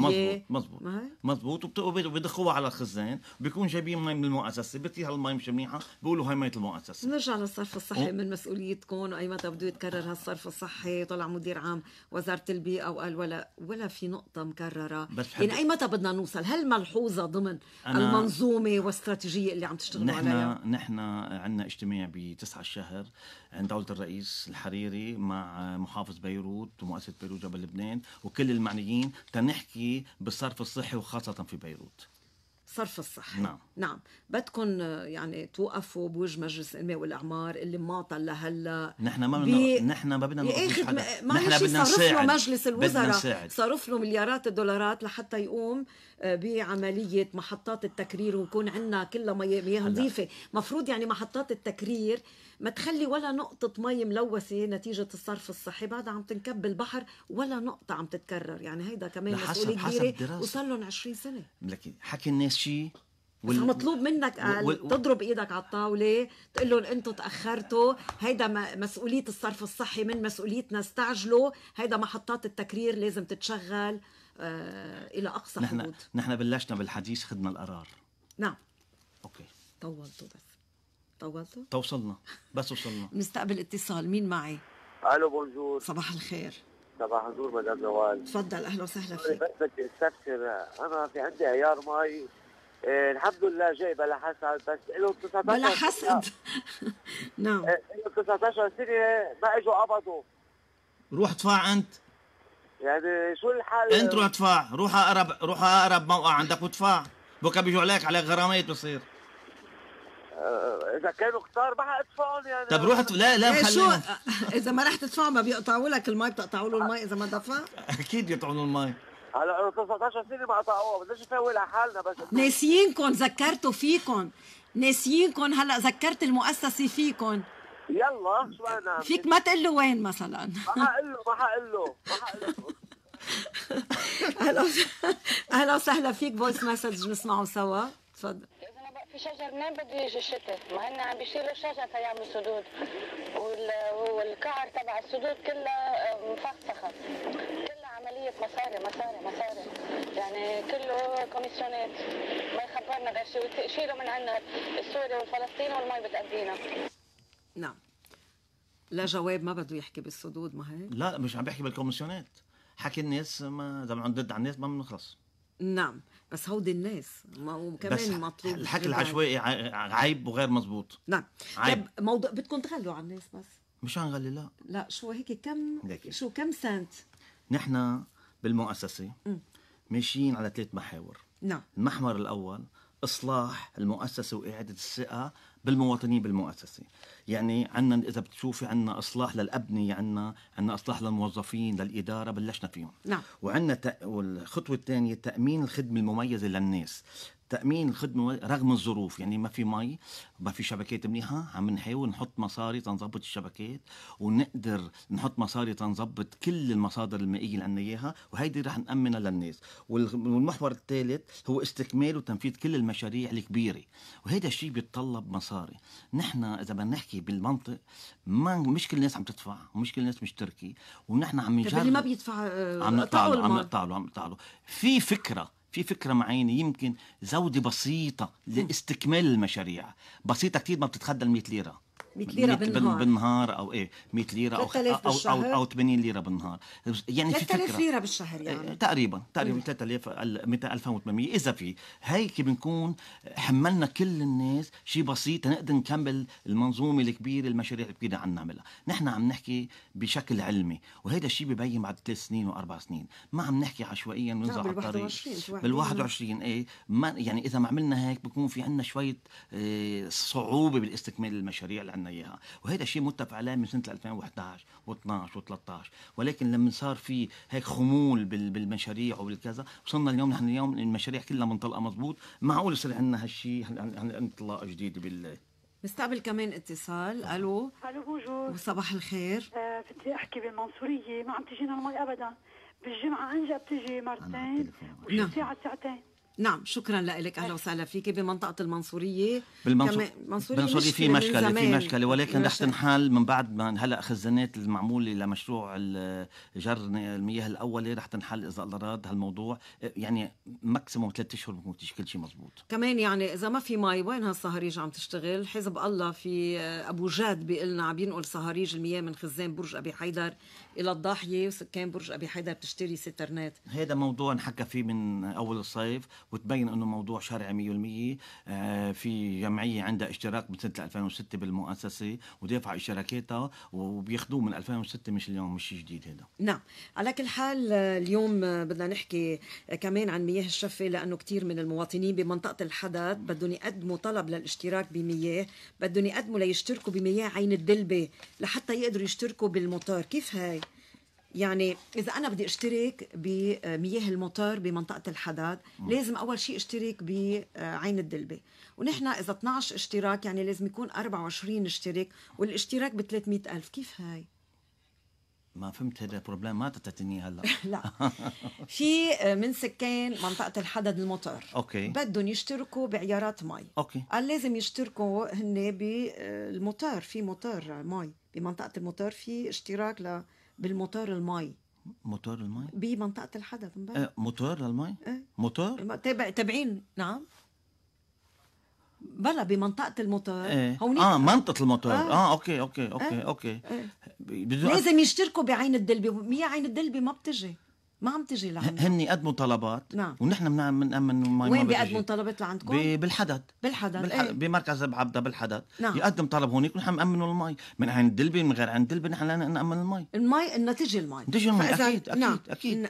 مزبوط مزبوط مزبوط وبيدخوها على الخزان بيكون جايبين مي من المؤسسه بتطيح المي مش منيحه بيقولوا هاي مي المؤسسه بنرجع للصرف الصحي و... من مسؤوليتكم واي متى بده يتكرر هالصرف الصحي طلع مدير عام وزاره البيئه وقال ولا ولا في نقطه مكرره بس حد... يعني اي متى بدنا نوصل هل ملحوظه ضمن أنا... المنظومه والاستراتيجيه اللي عم تشتغلوا عليها نحن نحن عندنا اجتماع ب 9 الشهر عند دولة الرئيس الحريري مع محافظ بيروت ومؤسسة بيروت جبل لبنان وكل المعنيين تنحكي بالصرف الصحي وخاصة في بيروت الصرف الصحي نعم نعم بدكم يعني توقفوا بوجه مجلس الانماء والاعمار اللي مماطل لهلا نحن ما بدنا نحن ما بدنا نوقف إيه حدا ما نحن بدنا نساعد له مجلس الوزراء صرف له مليارات الدولارات لحتى يقوم آه، بعمليه محطات التكرير ويكون عندنا كلها مياه نظيفه مفروض يعني محطات التكرير ما تخلي ولا نقطة مي ملوثة نتيجة الصرف الصحي بعدها عم تنكب البحر ولا نقطة عم تتكرر يعني هيدا كمان مسؤولية كبيرة وصار لهم 20 سنة لكن حكي الناس شيء شيء وال... مطلوب منك قال وال... تضرب ايدك على الطاوله تقول لهم انتم تاخرتوا هيدا مسؤوليه الصرف الصحي من مسؤوليتنا استعجلوا هيدا محطات التكرير لازم تتشغل آه الى اقصى نحن حدود نحن بلشنا بالحديث خدنا القرار نعم اوكي طولتوا بس طولتوا توصلنا بس وصلنا نستقبل اتصال مين معي الو بونجور صباح الخير صباح النور مدام نوال تفضل اهلا وسهلا فيك بس بدي استفسر انا في عندي عيار مي إيه الحمد لله جاي بلا حسد بس له 19 بلا حسد نعم له إيه، 19 سنه ما اجوا قبضوا روح ادفع انت يعني شو الحال انت روح ادفع روح اقرب روح اقرب موقع عندك وادفع بكره بيجوا عليك عليك غرامات بصير إيه، اذا كانوا كتار ما حادفعهم يعني طب روح لا لا إيه، شو اذا ما رح تدفعهم ما بيقطعوا لك المي بتقطعوا له المي اذا ما دفع اكيد بيقطعوا له المي هلا انا 19 سنه ما قطعوها بدناش نفوت على حالنا بس ناسيينكم ذكرتوا فيكم ناسيينكم هلا ذكرت المؤسسه فيكم يلا شو انا فيك ما تقول له وين مثلا ما حقول له ما حقول له ما حقول له اهلا اهلا وسهلا فيك فويس مسج نسمعه سوا تفضل في شجر منين بده يجي الشتاء؟ ما هن عم بيشيلوا الشجر تيعملوا سدود وال... والقعر تبع السدود كلها مفخفخه كمية مصاري مصاري مصاري يعني كله كوميسيونات ما يخبرنا بهالشيء شيء وتشيله من عنا السوري والفلسطيني والمي بتأذينا نعم لا جواب ما بده يحكي بالصدود ما هيك؟ لا مش عم بحكي بالكوميسيونات حكي الناس ما اذا بدنا ضد على الناس ما بنخلص نعم بس هودي الناس ما وكمان مطلوب الحكي العشوائي عيب وغير مزبوط نعم عيب طيب، موضوع بدكم تغلوا على الناس بس مش هنغلي لا لا شو هيك كم لكن. شو كم سنت نحن بالمؤسسه ماشيين على ثلاث محاور نعم المحور الاول اصلاح المؤسسه واعاده الثقه بالمواطنين بالمؤسسه يعني عندنا اذا بتشوفي عندنا اصلاح للابنيه عندنا عندنا اصلاح للموظفين للاداره بلشنا فيهم نعم وعندنا الخطوه والخطوه الثانيه تامين الخدمه المميزه للناس تامين الخدمه رغم الظروف يعني ما في مي ما في شبكات منيحه عم نحاول نحط مصاري تنظبط الشبكات ونقدر نحط مصاري تنظبط كل المصادر المائيه اللي عندنا اياها وهيدي رح نامنها للناس والمحور الثالث هو استكمال وتنفيذ كل المشاريع الكبيره وهذا الشيء بيتطلب مصاري نحن اذا بدنا نحكي بالمنطق ما مش كل الناس عم تدفع ومش كل الناس مشتركه ونحن عم طيب، نجرب اللي ما بيدفع عم نقطع له عم نقطع له عم نقطع له في فكره في فكره معينه يمكن زوده بسيطه لاستكمال المشاريع بسيطه كتير ما بتتخدى ال 100 ليره 100 ليره بالنهار بالنهار او ايه 100 ليره او او, أو, أو 80 ليره بالنهار يعني 3000 ليره بالشهر يعني إيه، تقريبا تقريبا 3000 إيه. 2800 اذا في هيك بنكون حملنا كل الناس شيء بسيط نقدر نكمل المنظومه الكبيره المشاريع الكبيره عم نعملها نحن عم نحكي بشكل علمي وهذا الشيء ببين بعد ثلاث سنين واربع سنين ما عم نحكي عشوائيا ونزع على الطريق بال 21 ايه ما يعني اذا ما عملنا هيك بكون في عندنا شويه إيه، صعوبه بالاستكمال المشاريع اللي عندنا اياها وهذا شيء متفق عليه من سنه 2011 و12 و13 ولكن لما صار في هيك خمول بالمشاريع وبالكذا وصلنا اليوم نحن اليوم المشاريع كلها منطلقه مضبوط معقول يصير عندنا هالشيء انطلاقه جديده بال نستقبل كمان اتصال الو الو بوجور وصباح الخير أه بدي احكي بالمنصوريه ما عم تجينا المي ابدا بالجمعه انجا بتجي مرتين وساعة ساعه ساعتين نعم شكرا لك اهلا وسهلا فيك بمنطقه المنصوريه بالمنصوريه بالمنصوريه في مشكله في مشكله ولكن رح تنحل من بعد ما هلا خزانات المعموله لمشروع جر المياه الاولي رح تنحل اذا الله راد هالموضوع يعني ماكسيموم ثلاث اشهر بكون كل شيء مزبوط كمان يعني اذا ما في مي وين هالصهاريج عم تشتغل حزب الله في ابو جاد لنا عم ينقل صهاريج المياه من خزان برج ابي حيدر الى الضاحيه وسكان برج ابي حيدر بتشتري سترنات هذا موضوع نحكى فيه من اول الصيف وتبين انه موضوع شرعي 100% آه في جمعيه عندها اشتراك من سنه 2006 بالمؤسسه ودافعه اشتراكاتها وبياخذوه من 2006 مش اليوم مش جديد هذا نعم على كل حال آه، اليوم آه، بدنا نحكي آه، كمان عن مياه الشفه لانه كثير من المواطنين بمنطقه الحدث بدهم يقدموا طلب للاشتراك بمياه بدهم يقدموا ليشتركوا بمياه عين الدلبه لحتى يقدروا يشتركوا بالمطار كيف هاي يعني اذا انا بدي اشترك بمياه المطر بمنطقه الحداد لازم اول شيء اشترك بعين الدلبه ونحن اذا 12 اشتراك يعني لازم يكون 24 اشتراك والاشتراك ب 300 الف كيف هاي ما فهمت هذا البروبلم ما تتتني هلا لا في آه، من سكان منطقه الحدد المطر اوكي بدهم يشتركوا بعيارات مي اوكي قال لازم يشتركوا هن بالمطر آه، في مطر مي بمنطقه المطر في اشتراك ل بالموتور المي موتور المي بمنطقه الحدث امبارح آه موتور للمي آه. موتور تابع تابعين نعم بلا بمنطقة الموتور ايه هونيك اه منطقة الموتور اه, آه اوكي اوكي اوكي آه. اوكي آه. لازم يشتركوا بعين الدلبي هي عين الدلبي ما بتجي ما عم تجي لعندنا هن قدموا طلبات نعم ونحن بنأمن بنامن ما وين بيقدموا طلبات لعندكم؟ بالحدث بالحدث بالحدث ايه؟ بمركز عبدا بالحدث نعم. يقدم طلب هونيك ونحن بنامنوا المي من عند دلبي من غير عند دلبي نحن لا نامن المي المي انه تجي المي تجي المي اكيد اكيد نعم. اكيد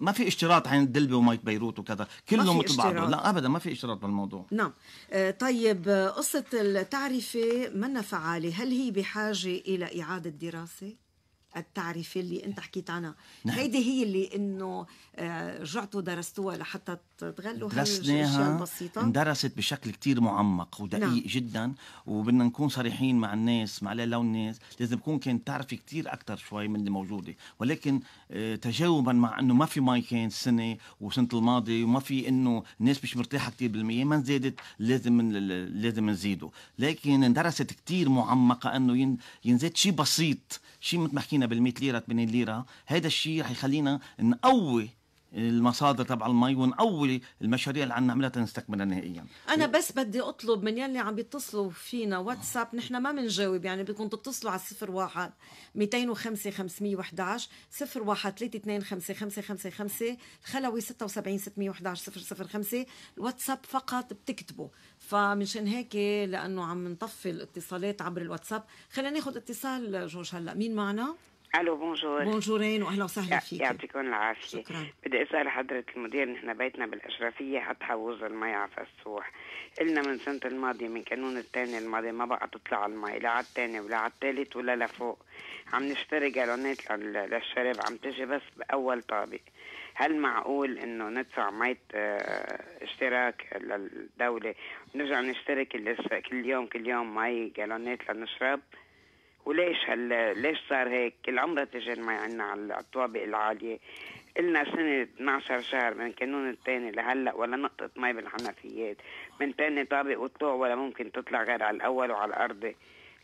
ما في اشتراط عند دلبي ومي بيروت وكذا كله مثل بعضه لا ابدا ما في اشتراط بالموضوع نعم آه طيب قصه التعرفه منا فعاله هل هي بحاجه الى اعاده دراسه؟ التعريف اللي أنت حكيت عنها نعم. هيدي هي اللي إنه آه، رجعتوا درستوها لحتى تغلوا درسناها البسيطة اندرست بشكل كتير معمق ودقيق نعم. جدا وبدنا نكون صريحين مع الناس مع لو الناس لازم تكون كانت تعرفي كتير أكثر شوي من اللي موجودة ولكن آه، تجاوبا مع إنه ما في مي كان السنة وسنة الماضي وما في إنه الناس مش مرتاحة كتير بالمية ما زادت لازم لازم نزيده لكن اندرست كتير معمقة إنه ينزاد شيء بسيط شيء مثل ما حكينا بال 100 ليره 80 ليره هذا الشيء رح يخلينا نقوي المصادر تبع المي ونقوي المشاريع اللي عم نعملها تنستكملها نهائيا انا بس بدي اطلب من يلي عم بيتصلوا فينا واتساب نحن ما بنجاوب يعني بدكم تتصلوا على 01 205 511 01 555 الخلوي 76 611 005 الواتساب فقط بتكتبوا فمنشان هيك لانه عم نطفي الاتصالات عبر الواتساب خلينا ناخذ اتصال جورج هلا مين معنا؟ الو بونجور بونجورين واهلا وسهلا فيك يعطيكم العافيه شكرا بدي اسال حضره المدير نحن بيتنا بالاشرفيه حط حوز المي على فسوح قلنا من سنه الماضيه من كانون الثاني الماضي ما بقى تطلع المي لا على الثاني ولا على الثالث ولا لفوق عم نشتري جالونات للشراب عم تجي بس باول طابق هل معقول انه ندفع مية آه، اشتراك للدولة ونرجع نشتري كل يوم كل يوم مي جالونات لنشرب وليش هلا ليش صار هيك كل عمرها معي عنا على الطوابق العالية إلنا سنة 12 شهر من كانون الثاني لهلا ولا نقطة مي بالحنفيات من ثاني طابق وطوع ولا ممكن تطلع غير على الأول وعلى الأرضي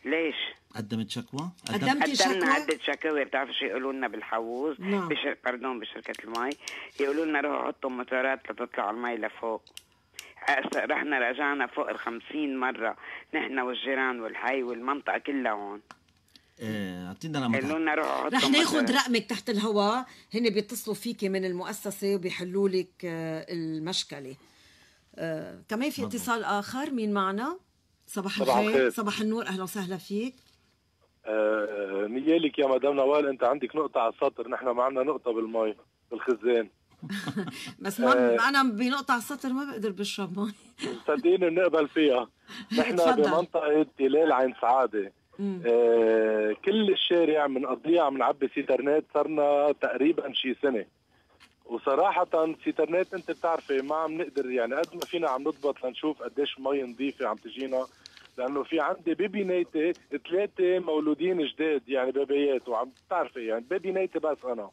ليش؟ قدمت شكوى؟ قدمت قدمنا عدة شكاوي بتعرف شو يقولوا لنا بالحووز نعم. بشر... باردون بشركة المي يقولوا لنا روحوا حطوا موتورات لتطلع المي لفوق رحنا رجعنا فوق ال 50 مرة نحن والجيران والحي والمنطقة كلها هون ايه اعطينا رقم رح ناخذ رقمك تحت الهواء هن بيتصلوا فيكي من المؤسسه وبيحلوا لك آه، المشكله آه، كمان في اتصال اخر مين معنا صباح الخير صباح النور اهلا وسهلا فيك نيالك آه، يا مدام نوال انت عندك نقطه على السطر نحن ما عندنا نقطه بالمي بالخزان بس ما انا بنقطة على السطر ما بقدر بشرب مي صدقيني بنقبل فيها نحن بمنطقه تلال عين سعاده آه، كل الشارع بنقضيه عم نعبي سيترنات صرنا تقريبا شي سنه وصراحة سيترنات انت بتعرفي ما عم نقدر يعني قد ما فينا عم نضبط لنشوف قديش مي نظيفة عم تجينا لانه في عندي ببنايتي ثلاثة مولودين جداد يعني بابيات وعم بتعرفي يعني ببنايتي بس انا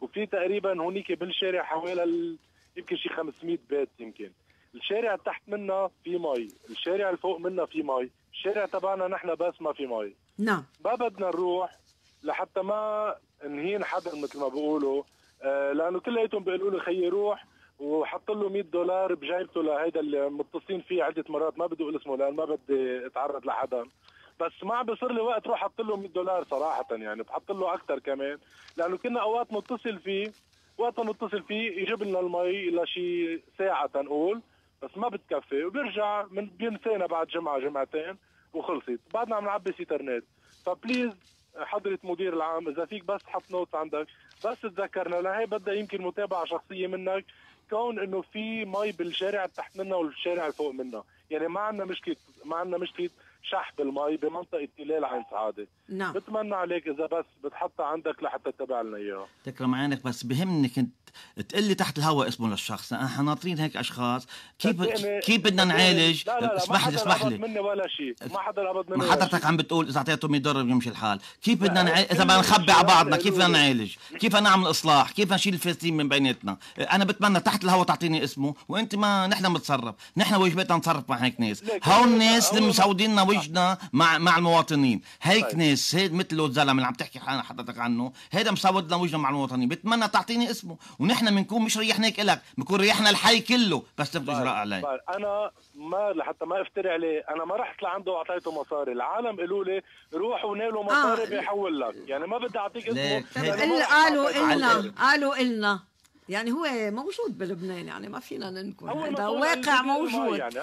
وفي تقريبا هونيك بالشارع حوالي يمكن شي 500 بيت يمكن الشارع تحت منا في مي الشارع اللي فوق منا في مي الشارع تبعنا نحن بس ما في مي نعم ما بدنا نروح لحتى ما نهين حدا مثل ما بيقولوا آه، لانه كلياتهم بيقولوا لي خيي روح وحط له 100 دولار بجيبته لهيدا اللي متصلين فيه عده مرات ما بدي اقول اسمه لان ما بدي اتعرض لحدا بس ما عم بيصير لي وقت روح حط له 100 دولار صراحه يعني بحط له اكثر كمان لانه كنا اوقات نتصل فيه وقت نتصل فيه يجيب لنا المي لشي ساعه تنقول بس ما بتكفي وبيرجع من بينسانا بعد جمعه جمعتين وخلصت بعدنا عم نعبي سيترنت فبليز حضرة مدير العام إذا فيك بس تحط نوتس عندك بس تذكرنا لهي بدها يمكن متابعة شخصية منك كون انه في مي بالشارع تحت منا والشارع فوق منا يعني ما عندنا مشكله ما عندنا مشكله شحب المي بمنطقه تلال عين سعاده نعم بتمنى عليك اذا بس بتحطها عندك لحتى تتابع لنا اياها تكرم عينك بس بهمني كنت تقول لي تحت الهواء اسمه للشخص احنا ناطرين هيك اشخاص كيف كيف بدنا نعالج لا لا لا اسمح لي اسمح لي مني ولا شيء ما حدا قبض مني ما حضرتك عم بتقول اذا اعطيته 100 دولار بيمشي الحال كيف بدنا نعالج اذا بدنا نخبي على بعضنا كيف بدنا نعالج كيف نعمل اصلاح كيف نشيل الفاسدين من بيناتنا انا بتمنى تحت الهواء تعطيني اسمه وانت ما نحن بنتصرف نحن وجبتنا نتصرف مع هيك ناس هون الناس اللي مسوديننا مزوجنا مع مع المواطنين هيك طيب. ناس هيك مثل الزلمة اللي عم تحكي حضرتك عنه هذا مزودنا وجنا مع المواطنين بتمنى تعطيني اسمه ونحن بنكون مش ريحناك لك بنكون ريحنا الحي كله بس تبقى طيب، اجراء علي طيب. انا ما لحتى ما افتري عليه انا ما رحت لعنده واعطيته مصاري العالم قالوا لي روح وناله آه. مصاري آه. بيحول لك يعني ما بدي اعطيك اسمه قالوا قلنا قالوا قلنا يعني هو موجود بلبنان يعني ما فينا ننكر هذا واقع موجود يعني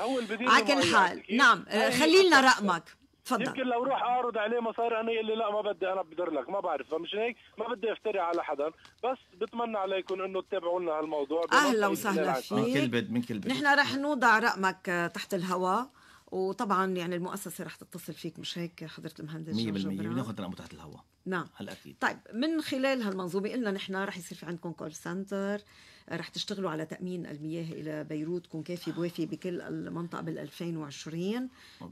على كل حال نعم خلي لنا رقمك تفضل يمكن لو روح اعرض عليه مصاري انا يقول لي لا ما بدي انا بدر لك ما بعرف فمش هيك ما بدي افتري على حدا بس بتمنى عليكم انه تتابعوا لنا هالموضوع اهلا وسهلا فيك من كل بد من كل بد نحن رح نوضع رقمك آه، تحت الهواء وطبعا يعني المؤسسه رح تتصل فيك مش هيك حضره المهندس 100% بناخذ رقمه تحت الهواء نعم هلا اكيد طيب من خلال هالمنظومه قلنا نحن رح يصير في عندكم كول سنتر رح تشتغلوا على تامين المياه الى بيروت تكون كافي بوافي بكل المنطقه بال 2020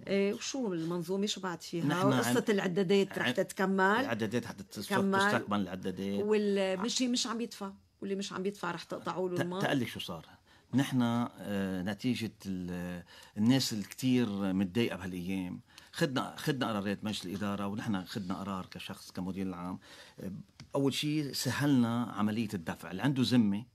إيه وشو المنظومه شو بعد فيها قصه العدادات رح تتكمل العدادات رح تستكمل العدادات والمشي آه. مش عم يدفع واللي مش عم يدفع رح تقطعوا له الماء تقلي شو صار نحن آه، نتيجه الناس الكثير متضايقه بهالايام خدنا خدنا قرارات مجلس الاداره ونحن خدنا قرار كشخص كمدير العام اول شيء سهلنا عمليه الدفع اللي عنده ذمه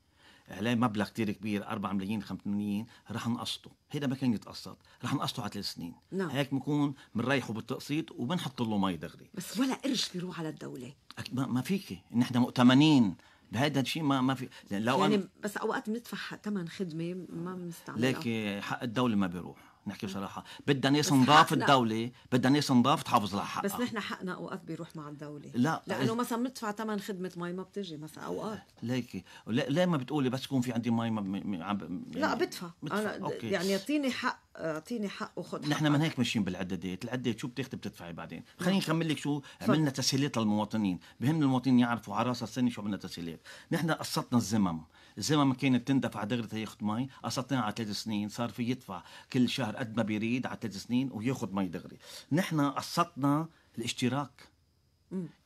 عليه مبلغ كتير كبير 4 ملايين 5 ملايين رح نقسطه هيدا ما كان يتقسط رح نقسطه على ثلاث سنين نعم. هيك بنكون بنريحه بالتقسيط وبنحط له مي دغري بس ولا قرش بيروح على الدوله ما فيكي نحن مؤتمنين بهذا الشيء ما ما في لو يعني أنا... بس اوقات بندفع ثمن خدمه ما بنستعملها لكن حق الدوله ما بيروح نحكي بصراحه بدها ناس نضاف الدوله بدها ناس نضاف تحافظ على حقها بس نحن حقنا اوقات بيروح مع الدوله لا لانه مثلا بندفع ثمن خدمه مي ما بتجي مثلا اوقات ليكي ليه ما بتقولي بس يكون في عندي مي ما يعني لا بدفع, بدفع. انا أوكي. يعني أعطيني حق اعطيني حق وخذ نحن من هيك ماشيين بالعدادات العدادات شو بتاخذي بتدفعي بعدين نعم. خليني اكمل لك شو عملنا تسهيلات للمواطنين بهم المواطنين يعرفوا على راس السنه شو عملنا تسهيلات نحن قصتنا الزمم زي ما كانت تندفع دغري تاخذ مي قسطناها على ثلاث سنين صار في يدفع كل شهر قد ما بيريد على ثلاث سنين وياخذ مي دغري نحن قسطنا الاشتراك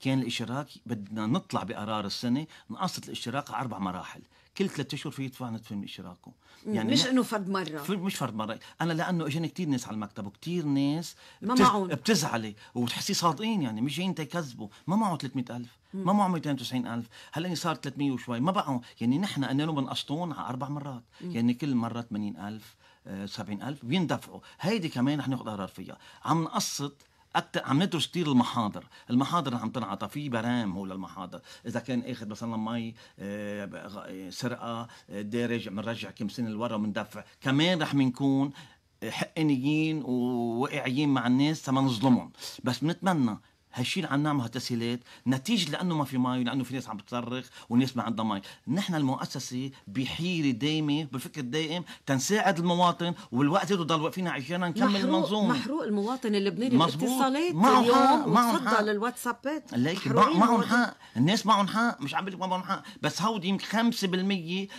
كان الاشتراك بدنا نطلع بقرار السنه نقسط الاشتراك على اربع مراحل كل ثلاثة اشهر في يدفع نت فيلم اشراكه يعني مش انه فرد مره مش فرد مره انا لانه اجاني كثير ناس على المكتب وكثير ناس ما بتز... معهم بتزعلي وتحسي صادقين يعني مش جايين تكذبوا ما معه 300000 ما معه 290000 هلا صار 300 وشوي ما بقوا يعني نحن قلنا لهم بنقسطون على اربع مرات يعني كل مره 80000 70000 آه، بيندفعوا هيدي كمان رح ناخذ قرار فيها عم نقسط أكتر عم ندرس كثير المحاضر، المحاضر عم تنعطى في برام هو للمحاضر، إذا كان آخذ مثلا مي آه، سرقة آه، دارج بنرجع كم سنة لورا وبندفع، كمان رح بنكون حقانيين وواقعيين مع الناس تما نظلمهم، بس بنتمنى هالشيء اللي عم نعمله تسهيلات نتيجه لانه ما في مي لانه في ناس عم بتصرخ والناس ما عندها مي نحن المؤسسه بحيره دائمه بالفكر الدائم تنساعد المواطن والوقت هذا ضل واقفين عشان نكمل المنظومه محروق المواطن اللبناني بالاتصالات معه حق معه حق للواتسابات ليك معهم حق الناس معهم حق مش عم بقول لك معهم حق بس هودي يمكن 5%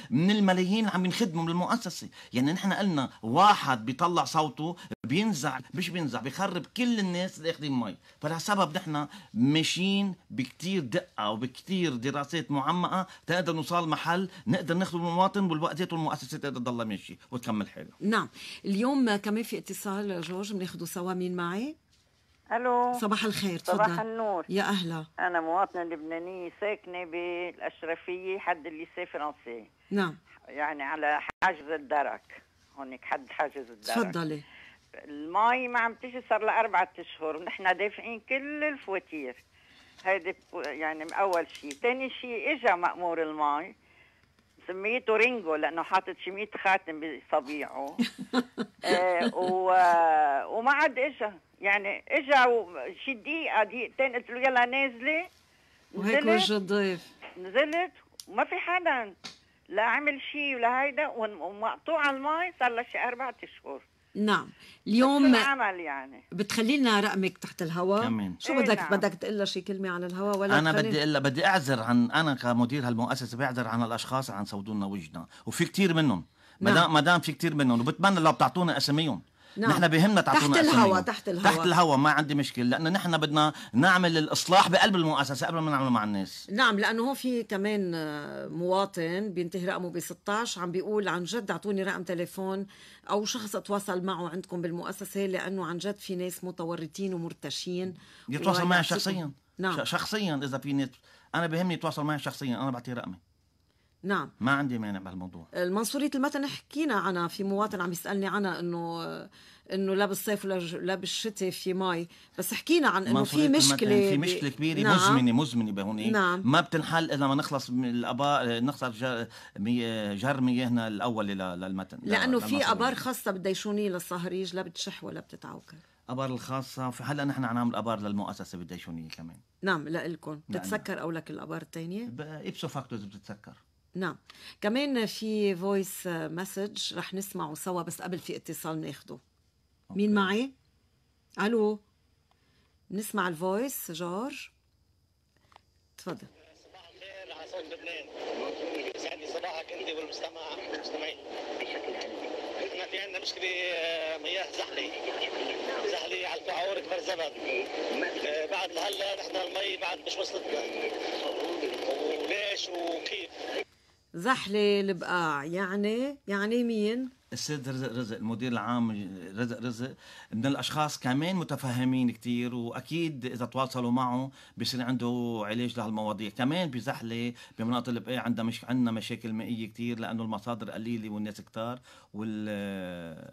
من الملايين اللي عم ينخدموا بالمؤسسه يعني نحن قلنا واحد بيطلع صوته بينزع مش بينزع بيخرب كل الناس اللي اخذين مي فلهالسبب نحن نحن ماشيين بكتير دقة وبكتير دراسات معمقة تقدر نوصل محل نقدر نخدم المواطن والوقت ذاته تقدر تضلها ماشية وتكمل حالها نعم اليوم كمان في اتصال جورج بناخده سوا مين معي؟ الو صباح الخير تفضل صباح النور يا اهلا انا مواطنه لبنانيه ساكنه بالاشرفيه حد الليسي فرنسي نعم يعني على حاجز الدرك هونيك حد حاجز الدرك تفضلي المي ما عم تيجي صار لها أربعة أشهر ونحن دافعين كل الفواتير هيدي يعني أول شيء ثاني شيء إجا مأمور المي سميته رينجو لأنه حاطط شي 100 خاتم بصبيعه آه و... وما عاد إجا يعني إجا شي دقيقة دقيقتين قلت له يلا نازلة وهيك وجه الضيف نزلت وما في حدا لا عمل شيء ولا هيدا ومقطوع المي صار لها شي أربعة أشهر نعم اليوم عمل يعني بتخلي لنا رقمك تحت الهواء كمان شو إيه بدك نعم. بدك تقول شي كلمه على الهواء ولا انا بدي اقول بدي اعذر عن انا كمدير هالمؤسسه بعذر عن الاشخاص اللي عن صودونا وجدنا وفي كثير منهم نعم. مدام في كثير منهم وبتمنى لو بتعطونا اساميهم نعم. نحن بهمنا تعطونا تحت الهواء تحت الهواء تحت الهواء ما عندي مشكله لانه نحن بدنا نعمل الاصلاح بقلب المؤسسه قبل ما نعمله مع الناس نعم لانه هون في كمان آه، مواطن بينتهي رقمه ب 16 عم بيقول عن جد اعطوني رقم تليفون او شخص اتواصل معه عندكم بالمؤسسه لانه عن جد في ناس متورطين ومرتشين يتواصل معي شخصيا نعم. شخصيا اذا في ناس انا بهمني يتواصل معي شخصيا انا بعطيه رقمي نعم ما عندي مانع بهالموضوع المنصورية المتن حكينا عنها في مواطن عم يسألني عنها انه انه لا بالصيف ولا بالشتاء في مي بس حكينا عن انه في مشكله في مشكله كبيره نعم. مزمنه مزمنه بهونيك نعم. ما بتنحل الا ما نخلص من الاباء نخسر جر, مياهنا الاول للمتن لانه في ابار خاصه بالديشونيه للصهريج لا بتشح ولا بتتعوكل ابار الخاصه فهلا نحن عم نعمل ابار للمؤسسه بالديشونيه كمان نعم لإلكم بتتسكر او لك الابار الثانيه ايبسو فاكتورز بتتسكر نعم كمان في فويس مسج رح نسمعه سوا بس قبل في اتصال ناخده مين معي؟ الو نسمع الفويس جورج تفضل صباح الخير على صوت لبنان يسعد صباحك انت والمستمع بشكل احنا في عندنا مشكله مياه زحله زحله على البعور كبر زبد بعد هلا نحن المي بعد مش وصلتنا وليش وكيف زحله البقاع يعني يعني مين السيد رزق رزق المدير العام رزق رزق من الاشخاص كمان متفهمين كثير واكيد اذا تواصلوا معه بصير عنده علاج لهالمواضيع كمان بزحله بمناطق البقاع عندنا مش عندنا مشاكل مائيه كثير لانه المصادر قليله والناس كثار وال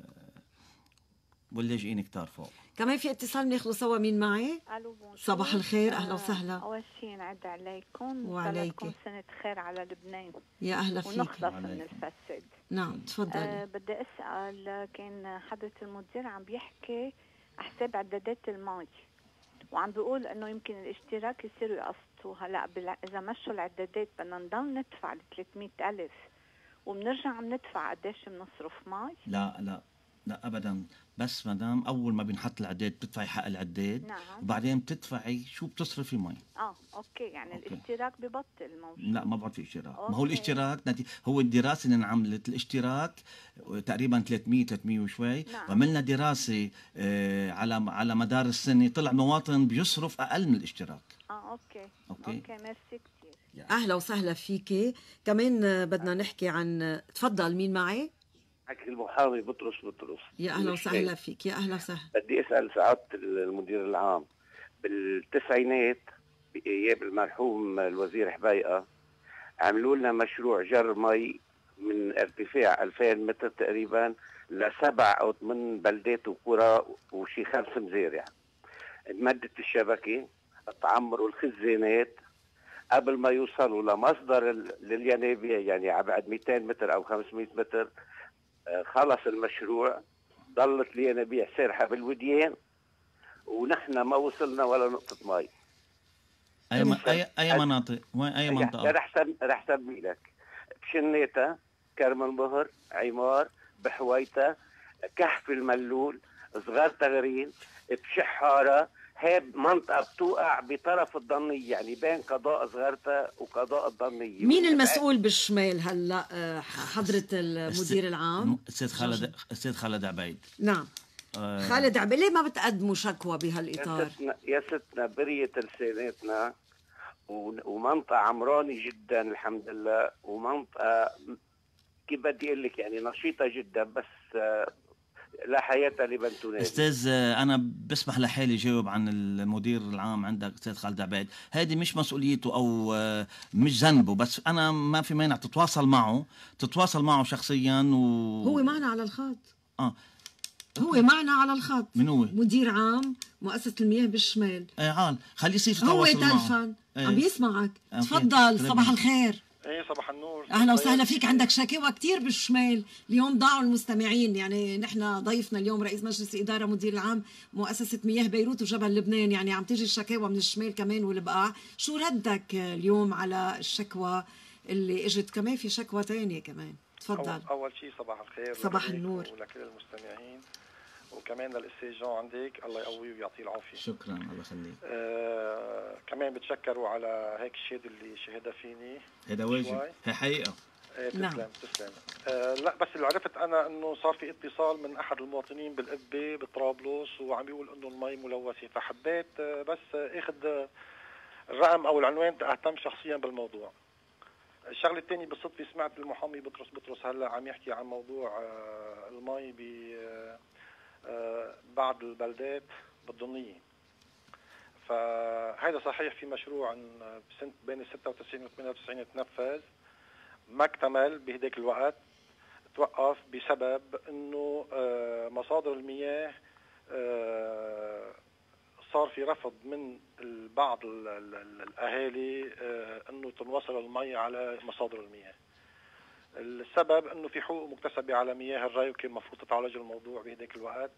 واللاجئين كثار فوق كمان في اتصال بناخذه سوا مين معي؟ الو صباح الخير اهلا آه، وسهلا اول شيء نعد عليكم وعليكم سنه خير على لبنان يا اهلا فيك ونخلص من الفساد نعم تفضلي أه بدي اسال كان حضره المدير عم بيحكي حساب عدادات الماي وعم بيقول انه يمكن الاشتراك يصيروا يقسطوا هلا اذا مشوا العدادات بدنا نضل ندفع ال 300000 وبنرجع بندفع قديش بنصرف مي لا لا لا ابدا بس مدام اول ما بينحط العداد بتدفعي حق العداد نعم وبعدين بتدفعي شو بتصرفي مي اه اوكي يعني أوكي. الاشتراك ببطل موجود لا ما بعرف في اشتراك أوكي. ما هو الاشتراك نتي... هو الدراسه اللي انعملت الاشتراك تقريبا 300 300 وشوي نعم. وعملنا دراسه آه على على مدار السنه طلع مواطن بيصرف اقل من الاشتراك اه اوكي اوكي, أوكي. ميرسي كثير اهلا وسهلا فيكي كمان بدنا نحكي عن تفضل مين معي حكي المحامي بطرس بطرس يا اهلا وسهلا فيك يا اهلا وسهلا بدي اسال سعاده المدير العام بالتسعينات باياب المرحوم الوزير حبيقه عملوا لنا مشروع جر مي من ارتفاع 2000 متر تقريبا لسبع او ثمان بلدات وقرى وشي خمس مزارع مدت الشبكه تعمروا الخزانات قبل ما يوصلوا لمصدر للينابيع يعني على بعد 200 متر او 500 متر خلص المشروع ضلت لي بيع سرحه بالوديان ونحن ما وصلنا ولا نقطه مي اي م... اي اي مناطق وين اي منطقه رح رح سمي لك بشنيته كرم المهر عمار بحويته كهف الملول صغار تغرين بشحاره هاب منطقه بتوقع بطرف الضنيه يعني بين قضاء صغرتا وقضاء الضنيه مين يعني المسؤول بالشمال هلا آه، حضره المدير العام استاذ خالد استاذ خالد عبيد نعم آه. خالد عبيد ليه ما بتقدموا شكوى بهالاطار يا ستنا بريه لساناتنا ومنطقه عمراني جدا الحمد لله ومنطقه كيف بدي اقول لك يعني نشيطه جدا بس آه، لا حياة لمن تنادي استاذ انا بسمح لحالي جاوب عن المدير العام عندك استاذ خالد عبيد هذه مش مسؤوليته او آه، مش ذنبه بس انا ما في مانع تتواصل معه تتواصل معه شخصيا و... هو معنا على الخط اه هو معنا على الخط من هو؟ مدير عام مؤسسة المياه بالشمال ايه عال آه، خليه يصير هو تلفن ايه. عم يسمعك تفضل صباح الخير ايه صباح النور اهلا وسهلا فيك عندك شكاوى كثير بالشمال اليوم ضاعوا المستمعين يعني نحن ضيفنا اليوم رئيس مجلس اداره مدير العام مؤسسه مياه بيروت وجبل لبنان يعني عم تيجي الشكاوى من الشمال كمان والبقاع شو ردك اليوم على الشكوى اللي اجت كمان في شكوى ثانيه كمان تفضل اول, أول شيء صباح الخير صباح النور ولكل المستمعين وكمان للاستاذ جون عندك الله يقويه ويعطيه العافيه شكرا الله يخليك آه كمان بتشكروا على هيك الشهاده اللي شهدها فيني هذا واجب هي حقيقه إيه، تسلم نعم. تسلم آه، لا بس اللي عرفت انا انه صار في اتصال من احد المواطنين بالقبه بطرابلس وعم بيقول انه المي ملوثه فحبيت آه، بس اخذ الرقم او العنوان اهتم شخصيا بالموضوع الشغله الثانيه بالصدفه سمعت المحامي بطرس بطرس هلا عم يحكي عن موضوع آه، المي ب آه، بعض البلدات بالضنية فهذا صحيح في مشروع بسنة بين 96 و 98 تنفذ ما اكتمل بهداك الوقت توقف بسبب انه آه، مصادر المياه آه، صار في رفض من بعض الاهالي انه تنوصل المي على مصادر المياه السبب انه في حقوق مكتسبه على مياه الري وكان المفروض تتعالج الموضوع بهداك الوقت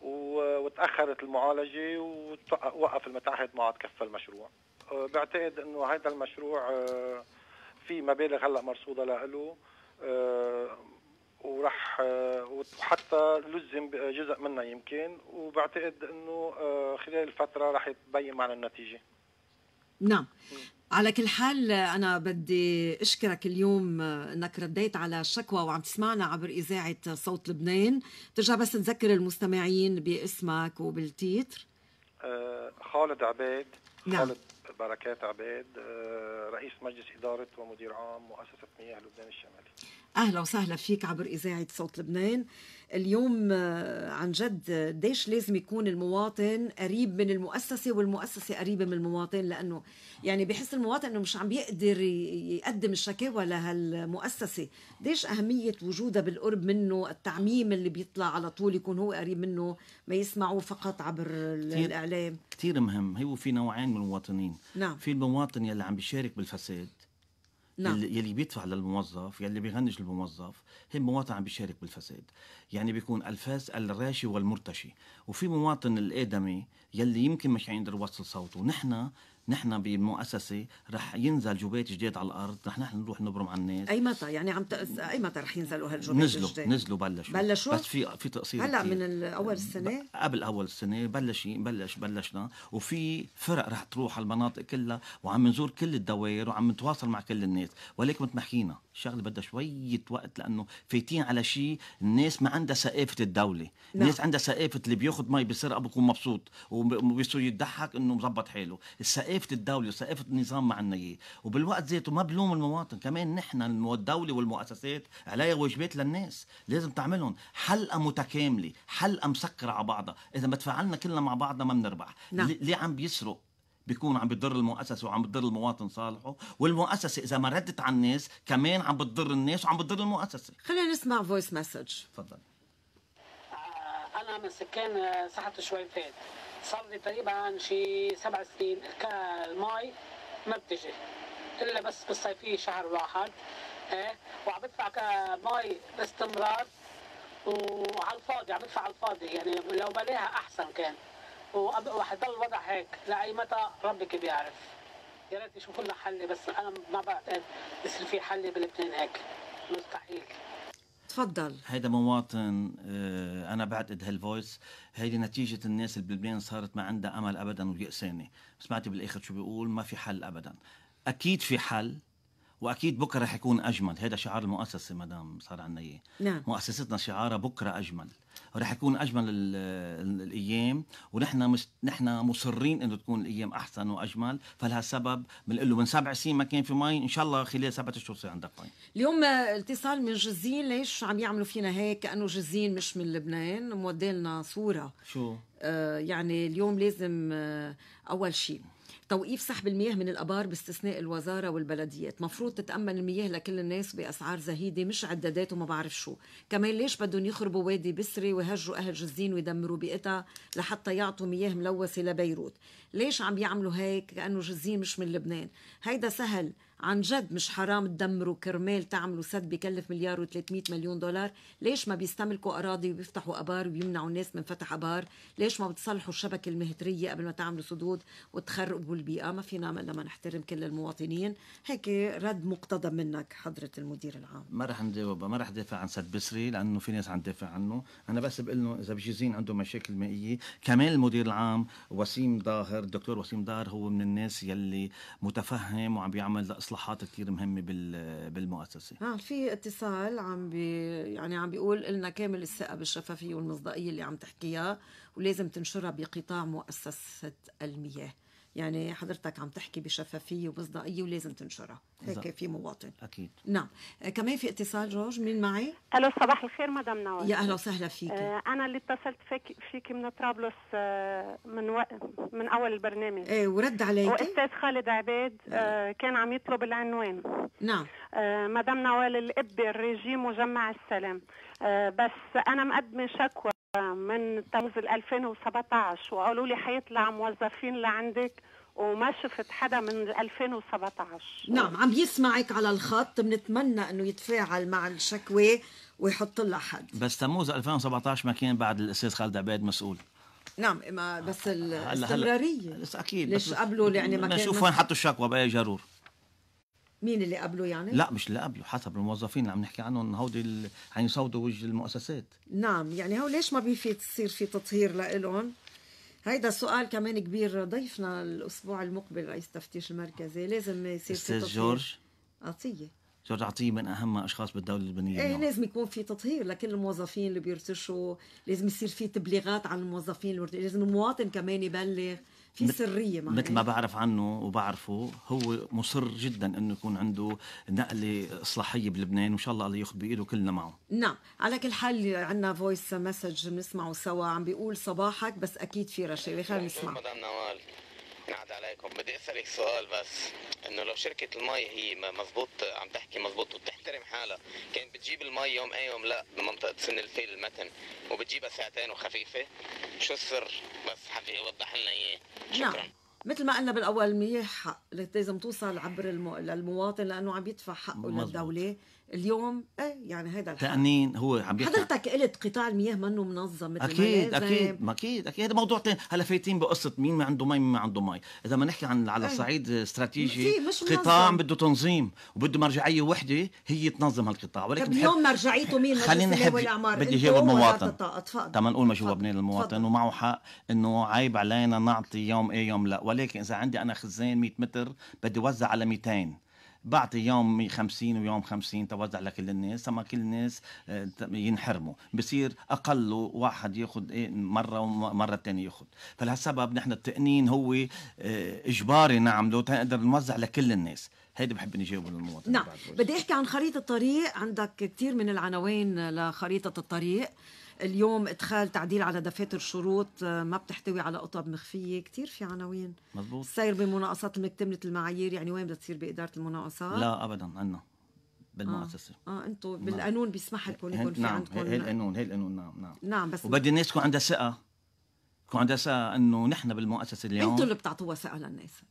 وتاخرت المعالجه ووقف المتعهد ما عاد كفى المشروع أه، بعتقد انه هذا المشروع أه، في مبالغ هلا مرصوده له أه، وراح وحتى لزم جزء منها يمكن وبعتقد انه خلال الفتره راح يتبين معنا النتيجه نعم على كل حال انا بدي اشكرك اليوم آه، انك رديت على شكوى وعم تسمعنا عبر اذاعه صوت لبنان ترجع بس تذكر المستمعين باسمك وبالتيتر آه، خالد عبيد نعم. خالد بركات عبيد آه، رئيس مجلس اداره ومدير عام مؤسسه مياه لبنان الشمالي اهلا وسهلا فيك عبر اذاعه صوت لبنان اليوم آه، عن جد آه، ديش لازم يكون المواطن قريب من المؤسسه والمؤسسه قريبه من المواطن لانه يعني بحس المواطن انه مش عم بيقدر يقدم الشكاوى لهالمؤسسه ديش اهميه وجودها بالقرب منه التعميم اللي بيطلع على طول يكون هو قريب منه ما يسمعوه فقط عبر كتير الاعلام كثير مهم هو في نوعين من المواطنين نعم في المواطن يلي عم بيشارك بالفساد نعم. يلي بيدفع للموظف يلي بيغنج الموظف هم مواطن عم بيشارك بالفساد يعني بيكون الفاس الراشي والمرتشي وفي مواطن الادمي يلي يمكن مش عنده يقدر يوصل صوته نحن نحن بمؤسسة رح ينزل جوبيت جديد على الارض رح نحن نروح نبرم على الناس اي متى يعني عم تأس... اي متى رح ينزلوا هالجبات نزلوا الجديد؟ نزلوا بلشوا بلشوا بس في في تقصير هلا من اول السنه ب... قبل اول السنه بلش بلش بلشنا وفي فرق رح تروح على المناطق كلها وعم نزور كل الدوائر وعم نتواصل مع كل الناس ولكن مثل ما حكينا الشغله بدها شويه وقت لانه فايتين على شيء الناس ما عندها ثقافه الدوله نعم. الناس عندها ثقافه اللي بياخذ مي بسرقه بكون مبسوط وبيصير يضحك انه مظبط حاله ثقافه الدوله وثقافه النظام ما عندنا اياه وبالوقت ذاته ما بلوم المواطن كمان نحن الدوله والمؤسسات عليها واجبات للناس لازم تعملهم حلقه متكامله حلقه مسكره على بعضها اذا ما تفاعلنا كلنا مع بعضنا ما بنربح نعم. ليه عم بيسرق بيكون عم بتضر المؤسسة وعم بتضر المواطن صالحه والمؤسسة إذا ما ردت على الناس كمان عم بتضر الناس وعم بتضر المؤسسة خلينا نسمع فويس مسج تفضل آه، أنا من سكان آه، ساحة فات صار لي تقريبا شي سبع سنين المي ما بتجي إلا بس بالصيفية شهر واحد إيه وعم بدفع كمي باستمرار وعلى الفاضي عم بدفع على الفاضي يعني لو بلاها أحسن كان وهيضل الوضع هيك لاي متى ربك بيعرف يا ريت يشوفوا لنا حل بس انا ما بعتقد يصير في حل بلبنان هيك مستحيل تفضل هيدا مواطن آه، انا بعتقد هالفويس هيدي نتيجه الناس اللي بلبنان صارت ما عندها امل ابدا ويأسانه سمعتي بالاخر شو بيقول ما في حل ابدا اكيد في حل واكيد بكره رح يكون اجمل هذا شعار المؤسسه مدام صار عنا اياه نعم. مؤسستنا شعارها بكره اجمل رح يكون اجمل الايام ونحن مش نحن مصرين انه تكون الايام احسن واجمل فلهالسبب بنقول له من سبع سنين ما كان في مي ان شاء الله خلال سبعة اشهر يصير عندك مي اليوم اتصال من جزين ليش عم يعملوا فينا هيك كانه جزين مش من لبنان مودي لنا صوره شو آه يعني اليوم لازم آه اول شيء توقيف سحب المياه من الابار باستثناء الوزاره والبلديات مفروض تتامن المياه لكل الناس باسعار زهيده مش عدادات وما بعرف شو كمان ليش بدهم يخربوا وادي بسري ويهجروا اهل جزين ويدمروا بيئتها لحتى يعطوا مياه ملوثه لبيروت ليش عم يعملوا هيك كانه جزين مش من لبنان هيدا سهل عن جد مش حرام تدمروا كرمال تعملوا سد بكلف مليار و300 مليون دولار ليش ما بيستملكوا اراضي وبيفتحوا ابار وبيمنعوا الناس من فتح ابار ليش ما بتصلحوا الشبكه المهتريه قبل ما تعملوا سدود وتخربوا البيئه ما فينا الا ما نحترم كل المواطنين هيك رد مقتضى منك حضره المدير العام ما رح نجاوب ما رح دافع عن سد بسري لانه في ناس عم تدافع عنه انا بس بقول اذا بجيزين عنده مشاكل مائيه كمان المدير العام وسيم ظاهر الدكتور وسيم ظاهر هو من الناس يلي متفهم وعم بيعمل اصلاحات كثير مهمه بالمؤسسه اه في اتصال عم بي يعني عم بيقول لنا كامل الثقه بالشفافيه والمصداقيه اللي عم تحكيها ولازم تنشرها بقطاع مؤسسه المياه يعني حضرتك عم تحكي بشفافيه ومصداقيه ولازم تنشرها هيك في مواطن اكيد نعم آه، كمان في اتصال جورج مين معي الو صباح الخير مدام نوال يا اهلا وسهلا فيك آه انا اللي اتصلت فيك فيك من طرابلس آه من و... من اول البرنامج ايه ورد عليك واستاذ خالد عباد آه،, آه كان عم يطلب العنوان نعم آه مدام نوال الاب الريجيم وجمع السلام آه بس انا مقدمه شكوى من تموز 2017 وقالوا لي حيطلع موظفين لعندك وما شفت حدا من 2017 نعم عم يسمعك على الخط بنتمنى انه يتفاعل مع الشكوى ويحط لها حد بس تموز 2017 ما كان بعد الاستاذ خالد عباد مسؤول نعم ما بس الاستمراريه هلا هلا. بس اكيد ليش قبله يعني ما كان نشوف وين حطوا الشكوى باي جرور مين اللي قبله يعني؟ لا مش اللي قبله حسب الموظفين اللي عم نحكي عنهم هودي عم يعني يصودوا وجه المؤسسات نعم يعني هو ليش ما بيفيد تصير في تطهير لإلهم؟ هيدا سؤال كمان كبير ضيفنا الاسبوع المقبل رئيس التفتيش المركزي لازم يصير استاذ في جورج عطيه جورج عطيه من اهم اشخاص بالدوله اللبنانيه ايه لازم يكون في تطهير لكل الموظفين اللي بيرتشوا لازم يصير في تبليغات عن الموظفين لازم المواطن كمان يبلغ في سريه معي. مثل ما بعرف عنه وبعرفه هو مصر جدا انه يكون عنده نقله اصلاحيه بلبنان وان شاء الله الله ياخذ بايده كلنا معه نعم على كل حال عندنا فويس مسج بنسمعه سوا عم بيقول صباحك بس اكيد في رشاوي خلينا نسمع مدام نوال عاد عليكم بدي اسالك سؤال بس انه لو شركه المي هي مزبوط عم تحكي مزبوط وبتحترم حالها كانت بتجيب المي يوم اي يوم لا بمنطقه سن الفيل المتن وبتجيبها ساعتين وخفيفه شو السر بس حبي يوضح لنا اياه شكرا نعم. مثل ما قلنا بالاول مياه حق لازم توصل عبر المو... للمواطن لانه عم يدفع حقه مزبوط. للدوله اليوم ايه يعني هذا الحال هو عم بيحكي حضرتك قلت قطاع المياه منه منظم مثل اكيد ما اكيد ما اكيد اكيد هذا موضوع ثاني هلا فايتين بقصه مين ما عنده مي مين ما عنده مي اذا ما نحكي عن على إيه. صعيد استراتيجي مش قطاع بده تنظيم وبده مرجعيه وحده هي تنظم هالقطاع ولكن طيب اليوم مرجعيته مين خلينا نحب بدي جاوب المواطن تمام نقول ما جاوبناه المواطن ومعه حق انه عيب علينا نعطي يوم ايه يوم لا ولكن اذا عندي انا خزان 100 متر بدي وزع على 200 بعطي يوم 50 ويوم 50 توزع لكل الناس اما كل الناس آه، ينحرموا بصير اقل واحد ياخذ إيه، مره ومره الثانيه ياخذ فلهالسبب نحن التقنين هو آه، اجباري نعمله تنقدر نوزع لكل الناس هيدي بحب نجاوب للمواطن نعم بدي احكي عن خريطه الطريق عندك كثير من العناوين لخريطه الطريق اليوم ادخال تعديل على دفاتر شروط آه، ما بتحتوي على قطب مخفيه كثير في عناوين مضبوط صاير بمناقصات مكتمله المعايير يعني وين بدها تصير باداره المناقصات لا ابدا عنا بالمؤسسه اه, آه انتم بالقانون بيسمح لكم يكون في نعم. عندكم هي القانون هي القانون نعم نعم نعم بس وبدي الناس تكون عندها ثقه تكون عندها ثقه انه نحن بالمؤسسه اليوم انتم اللي بتعطوها ثقه للناس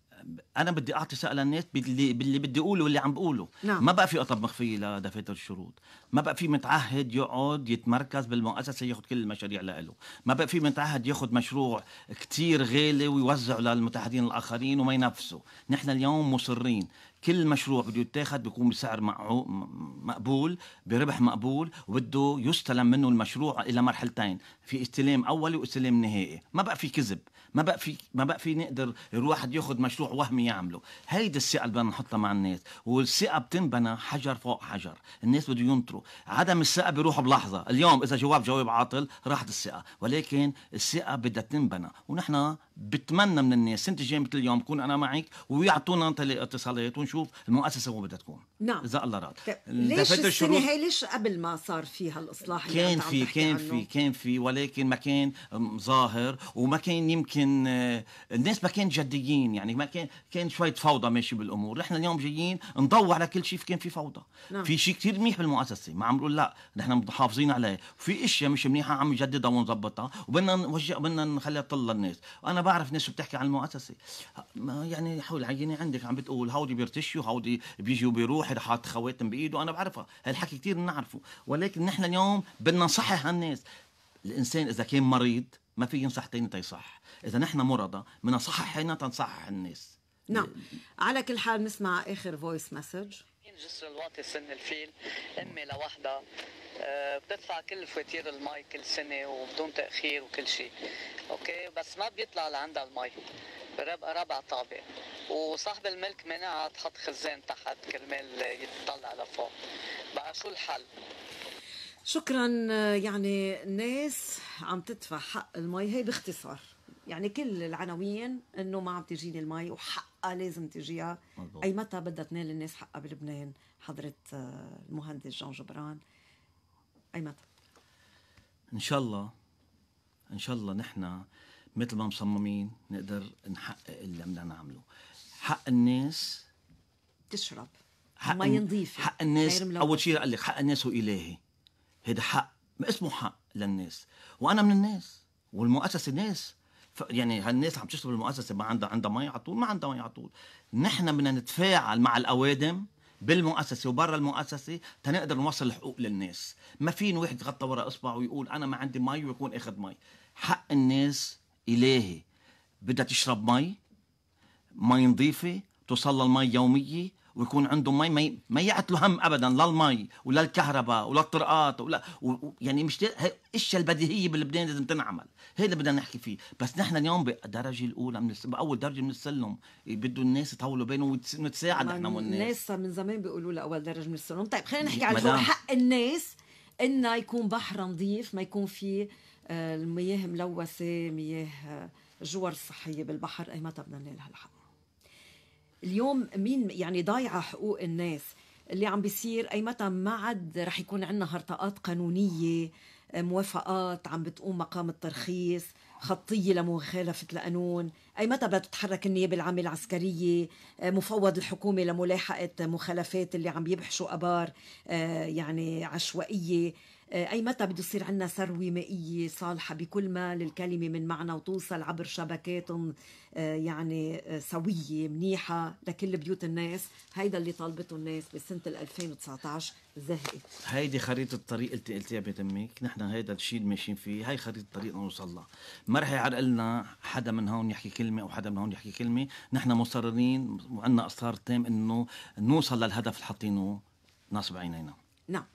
انا بدي اعطي سؤال الناس باللي باللي بدي اقوله واللي عم بقوله نعم. ما بقى في قطب مخفي لدفاتر الشروط ما بقى في متعهد يقعد يتمركز بالمؤسسه ياخذ كل المشاريع لإله ما بقى في متعهد ياخذ مشروع كتير غالي ويوزعه للمتعهدين الاخرين وما ينافسه نحن اليوم مصرين كل مشروع بده يتاخد بيكون بسعر مقبول بربح مقبول وبده يستلم منه المشروع الى مرحلتين في استلام اولي واستلام نهائي ما بقى في كذب ما بقى في ما بقى في نقدر الواحد ياخذ مشروع وهمي يعمله هيدي الثقه اللي بدنا نحطها مع الناس والثقه بتنبنى حجر فوق حجر الناس بده ينطروا عدم الثقه بيروح بلحظه اليوم اذا جواب جواب عاطل راحت الثقه ولكن الثقه بدها تنبنى ونحن بتمنى من الناس سنه الجايه مثل اليوم كون انا معك ويعطونا اتصالات ونشوف المؤسسه وين بدها تكون نعم اذا الله راد طيب، ليش السنه هي ليش قبل ما صار في هالاصلاح اللي كان في كان في كان في ولكن ما كان ظاهر وما كان يمكن آه، الناس ما كانت جديين يعني ما كان كان شويه فوضى ماشي بالامور نحن اليوم جايين نضوع على كل شيء كان في فوضى نعم. في شيء كثير منيح بالمؤسسه ما عم نقول لا نحن محافظين عليه في اشياء مش منيحه عم نجددها ونظبطها وبدنا نوجه بدنا نخليها تطل للناس انا بعرف ناس بتحكي عن المؤسسه يعني حول العينه عندك عم بتقول هودي بيرتشوا هودي بيجي وبيروح حاط خواتم بايده انا بعرفها هالحكي كثير بنعرفه ولكن نحن اليوم بدنا نصحح هالناس الانسان اذا كان مريض ما في ينصح تاني تيصح اذا نحن مرضى بدنا نصحح حالنا تنصحح الناس نعم على كل حال نسمع اخر فويس مسج جسر الواطي سن الفيل امي لوحدها آه، بتدفع كل فواتير المي كل سنه وبدون تاخير وكل شيء اوكي بس ما بيطلع لعندها المي بربع ربع طابق وصاحب الملك منعها تحط خزان تحت كرمال يتطلع لفوق بقى شو الحل شكرا آه، يعني الناس عم تدفع حق المي هي باختصار يعني كل العناوين انه ما عم تجيني المي وحقها لازم تجيها اي متى بدها تنال الناس حقها بلبنان حضره آه، المهندس جان جبران اي متى ان شاء الله ان شاء الله نحن مثل ما مصممين نقدر نحقق اللي بدنا نعمله حق الناس تشرب حق ما ينضيف حق الناس اول شيء قال لك حق الناس هو الهي هذا حق ما اسمه حق للناس وانا من الناس والمؤسسه ناس يعني هالناس اللي عم تشتغل بالمؤسسه ما عندها عندها مي على طول ما عندها مي على طول نحن بدنا نتفاعل مع الاوادم بالمؤسسة وبرا المؤسسة تنقدر نوصل الحقوق للناس ما فين واحد يغطى وراء إصبعه ويقول أنا ما عندي مي ويكون أخذ مي حق الناس إلهي بدها تشرب مي مي نظيفة توصل المي يومية ويكون عندهم مي ما ما يعتلوا هم ابدا لا المي ولا الكهرباء ولا الطرقات ولا و يعني مش الاشياء البديهيه بلبنان لازم تنعمل هيدا اللي بدنا نحكي فيه بس نحن اليوم بالدرجه الاولى من الس... باول درجه من السلم بده الناس يطولوا بينهم ونتساعد نحن والناس الناس من زمان بيقولوا لها اول درجه من السلم طيب خلينا نحكي على الفور حق الناس انه يكون بحر نظيف ما يكون في آه، المياه ملوثه مياه آه، جوار الصحيه بالبحر اي متى بدنا ننال هالحق اليوم مين يعني ضايعه حقوق الناس اللي عم بيصير اي متى ما عد رح يكون عندنا هرطقات قانونيه موافقات عم بتقوم مقام الترخيص خطيه لمخالفه القانون اي متى بدها تتحرك النيابه العامه العسكريه آه، مفوض الحكومه لملاحقه مخالفات اللي عم يبحشوا ابار آه، يعني عشوائيه آه، اي متى بده يصير عندنا ثروه مائيه صالحه بكل ما للكلمه من معنى وتوصل عبر شبكات آه، يعني آه، سويه منيحه لكل بيوت الناس هيدا اللي طالبته الناس بسنه 2019 زهقت هيدي خريطه الطريق اللي قلتيها بتمك نحن هيدا الشيء اللي ماشيين فيه هي خريطه الطريق نوصل لها ما رح يعرقلنا حدا من هون يحكي كلمه او حدا من هون يحكي كلمه نحن مصررين وعندنا اصرار تام انه نوصل للهدف اللي حاطينه نصب عينينا نعم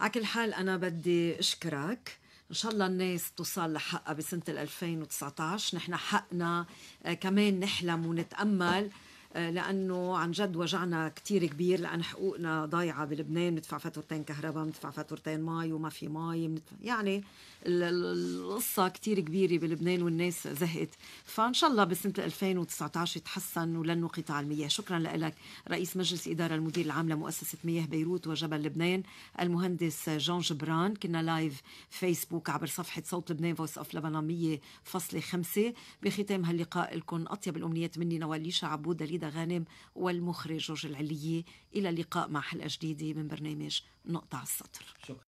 على كل حال انا بدي اشكرك ان شاء الله الناس توصل لحقها بسنه 2019 نحن حقنا آه، كمان نحلم ونتامل آه، لانه عن جد وجعنا كثير كبير لان حقوقنا ضايعه بلبنان بندفع فاتورتين كهرباء بندفع فاتورتين مي وما في مي يعني القصه كثير كبيره بلبنان والناس زهقت فان شاء الله بسنه 2019 يتحسن ولنوا قطاع المياه شكرا لك رئيس مجلس اداره المدير العام لمؤسسه مياه بيروت وجبل لبنان المهندس جون جبران كنا لايف فيسبوك عبر صفحه صوت لبنان فويس اوف لبنان 100 5 بختام هاللقاء لكم اطيب الامنيات مني نوال ليشا عبود دليل فريدة غانم والمخرج جورج العلية إلى اللقاء مع حلقة جديدة من برنامج نقطع السطر شكرا.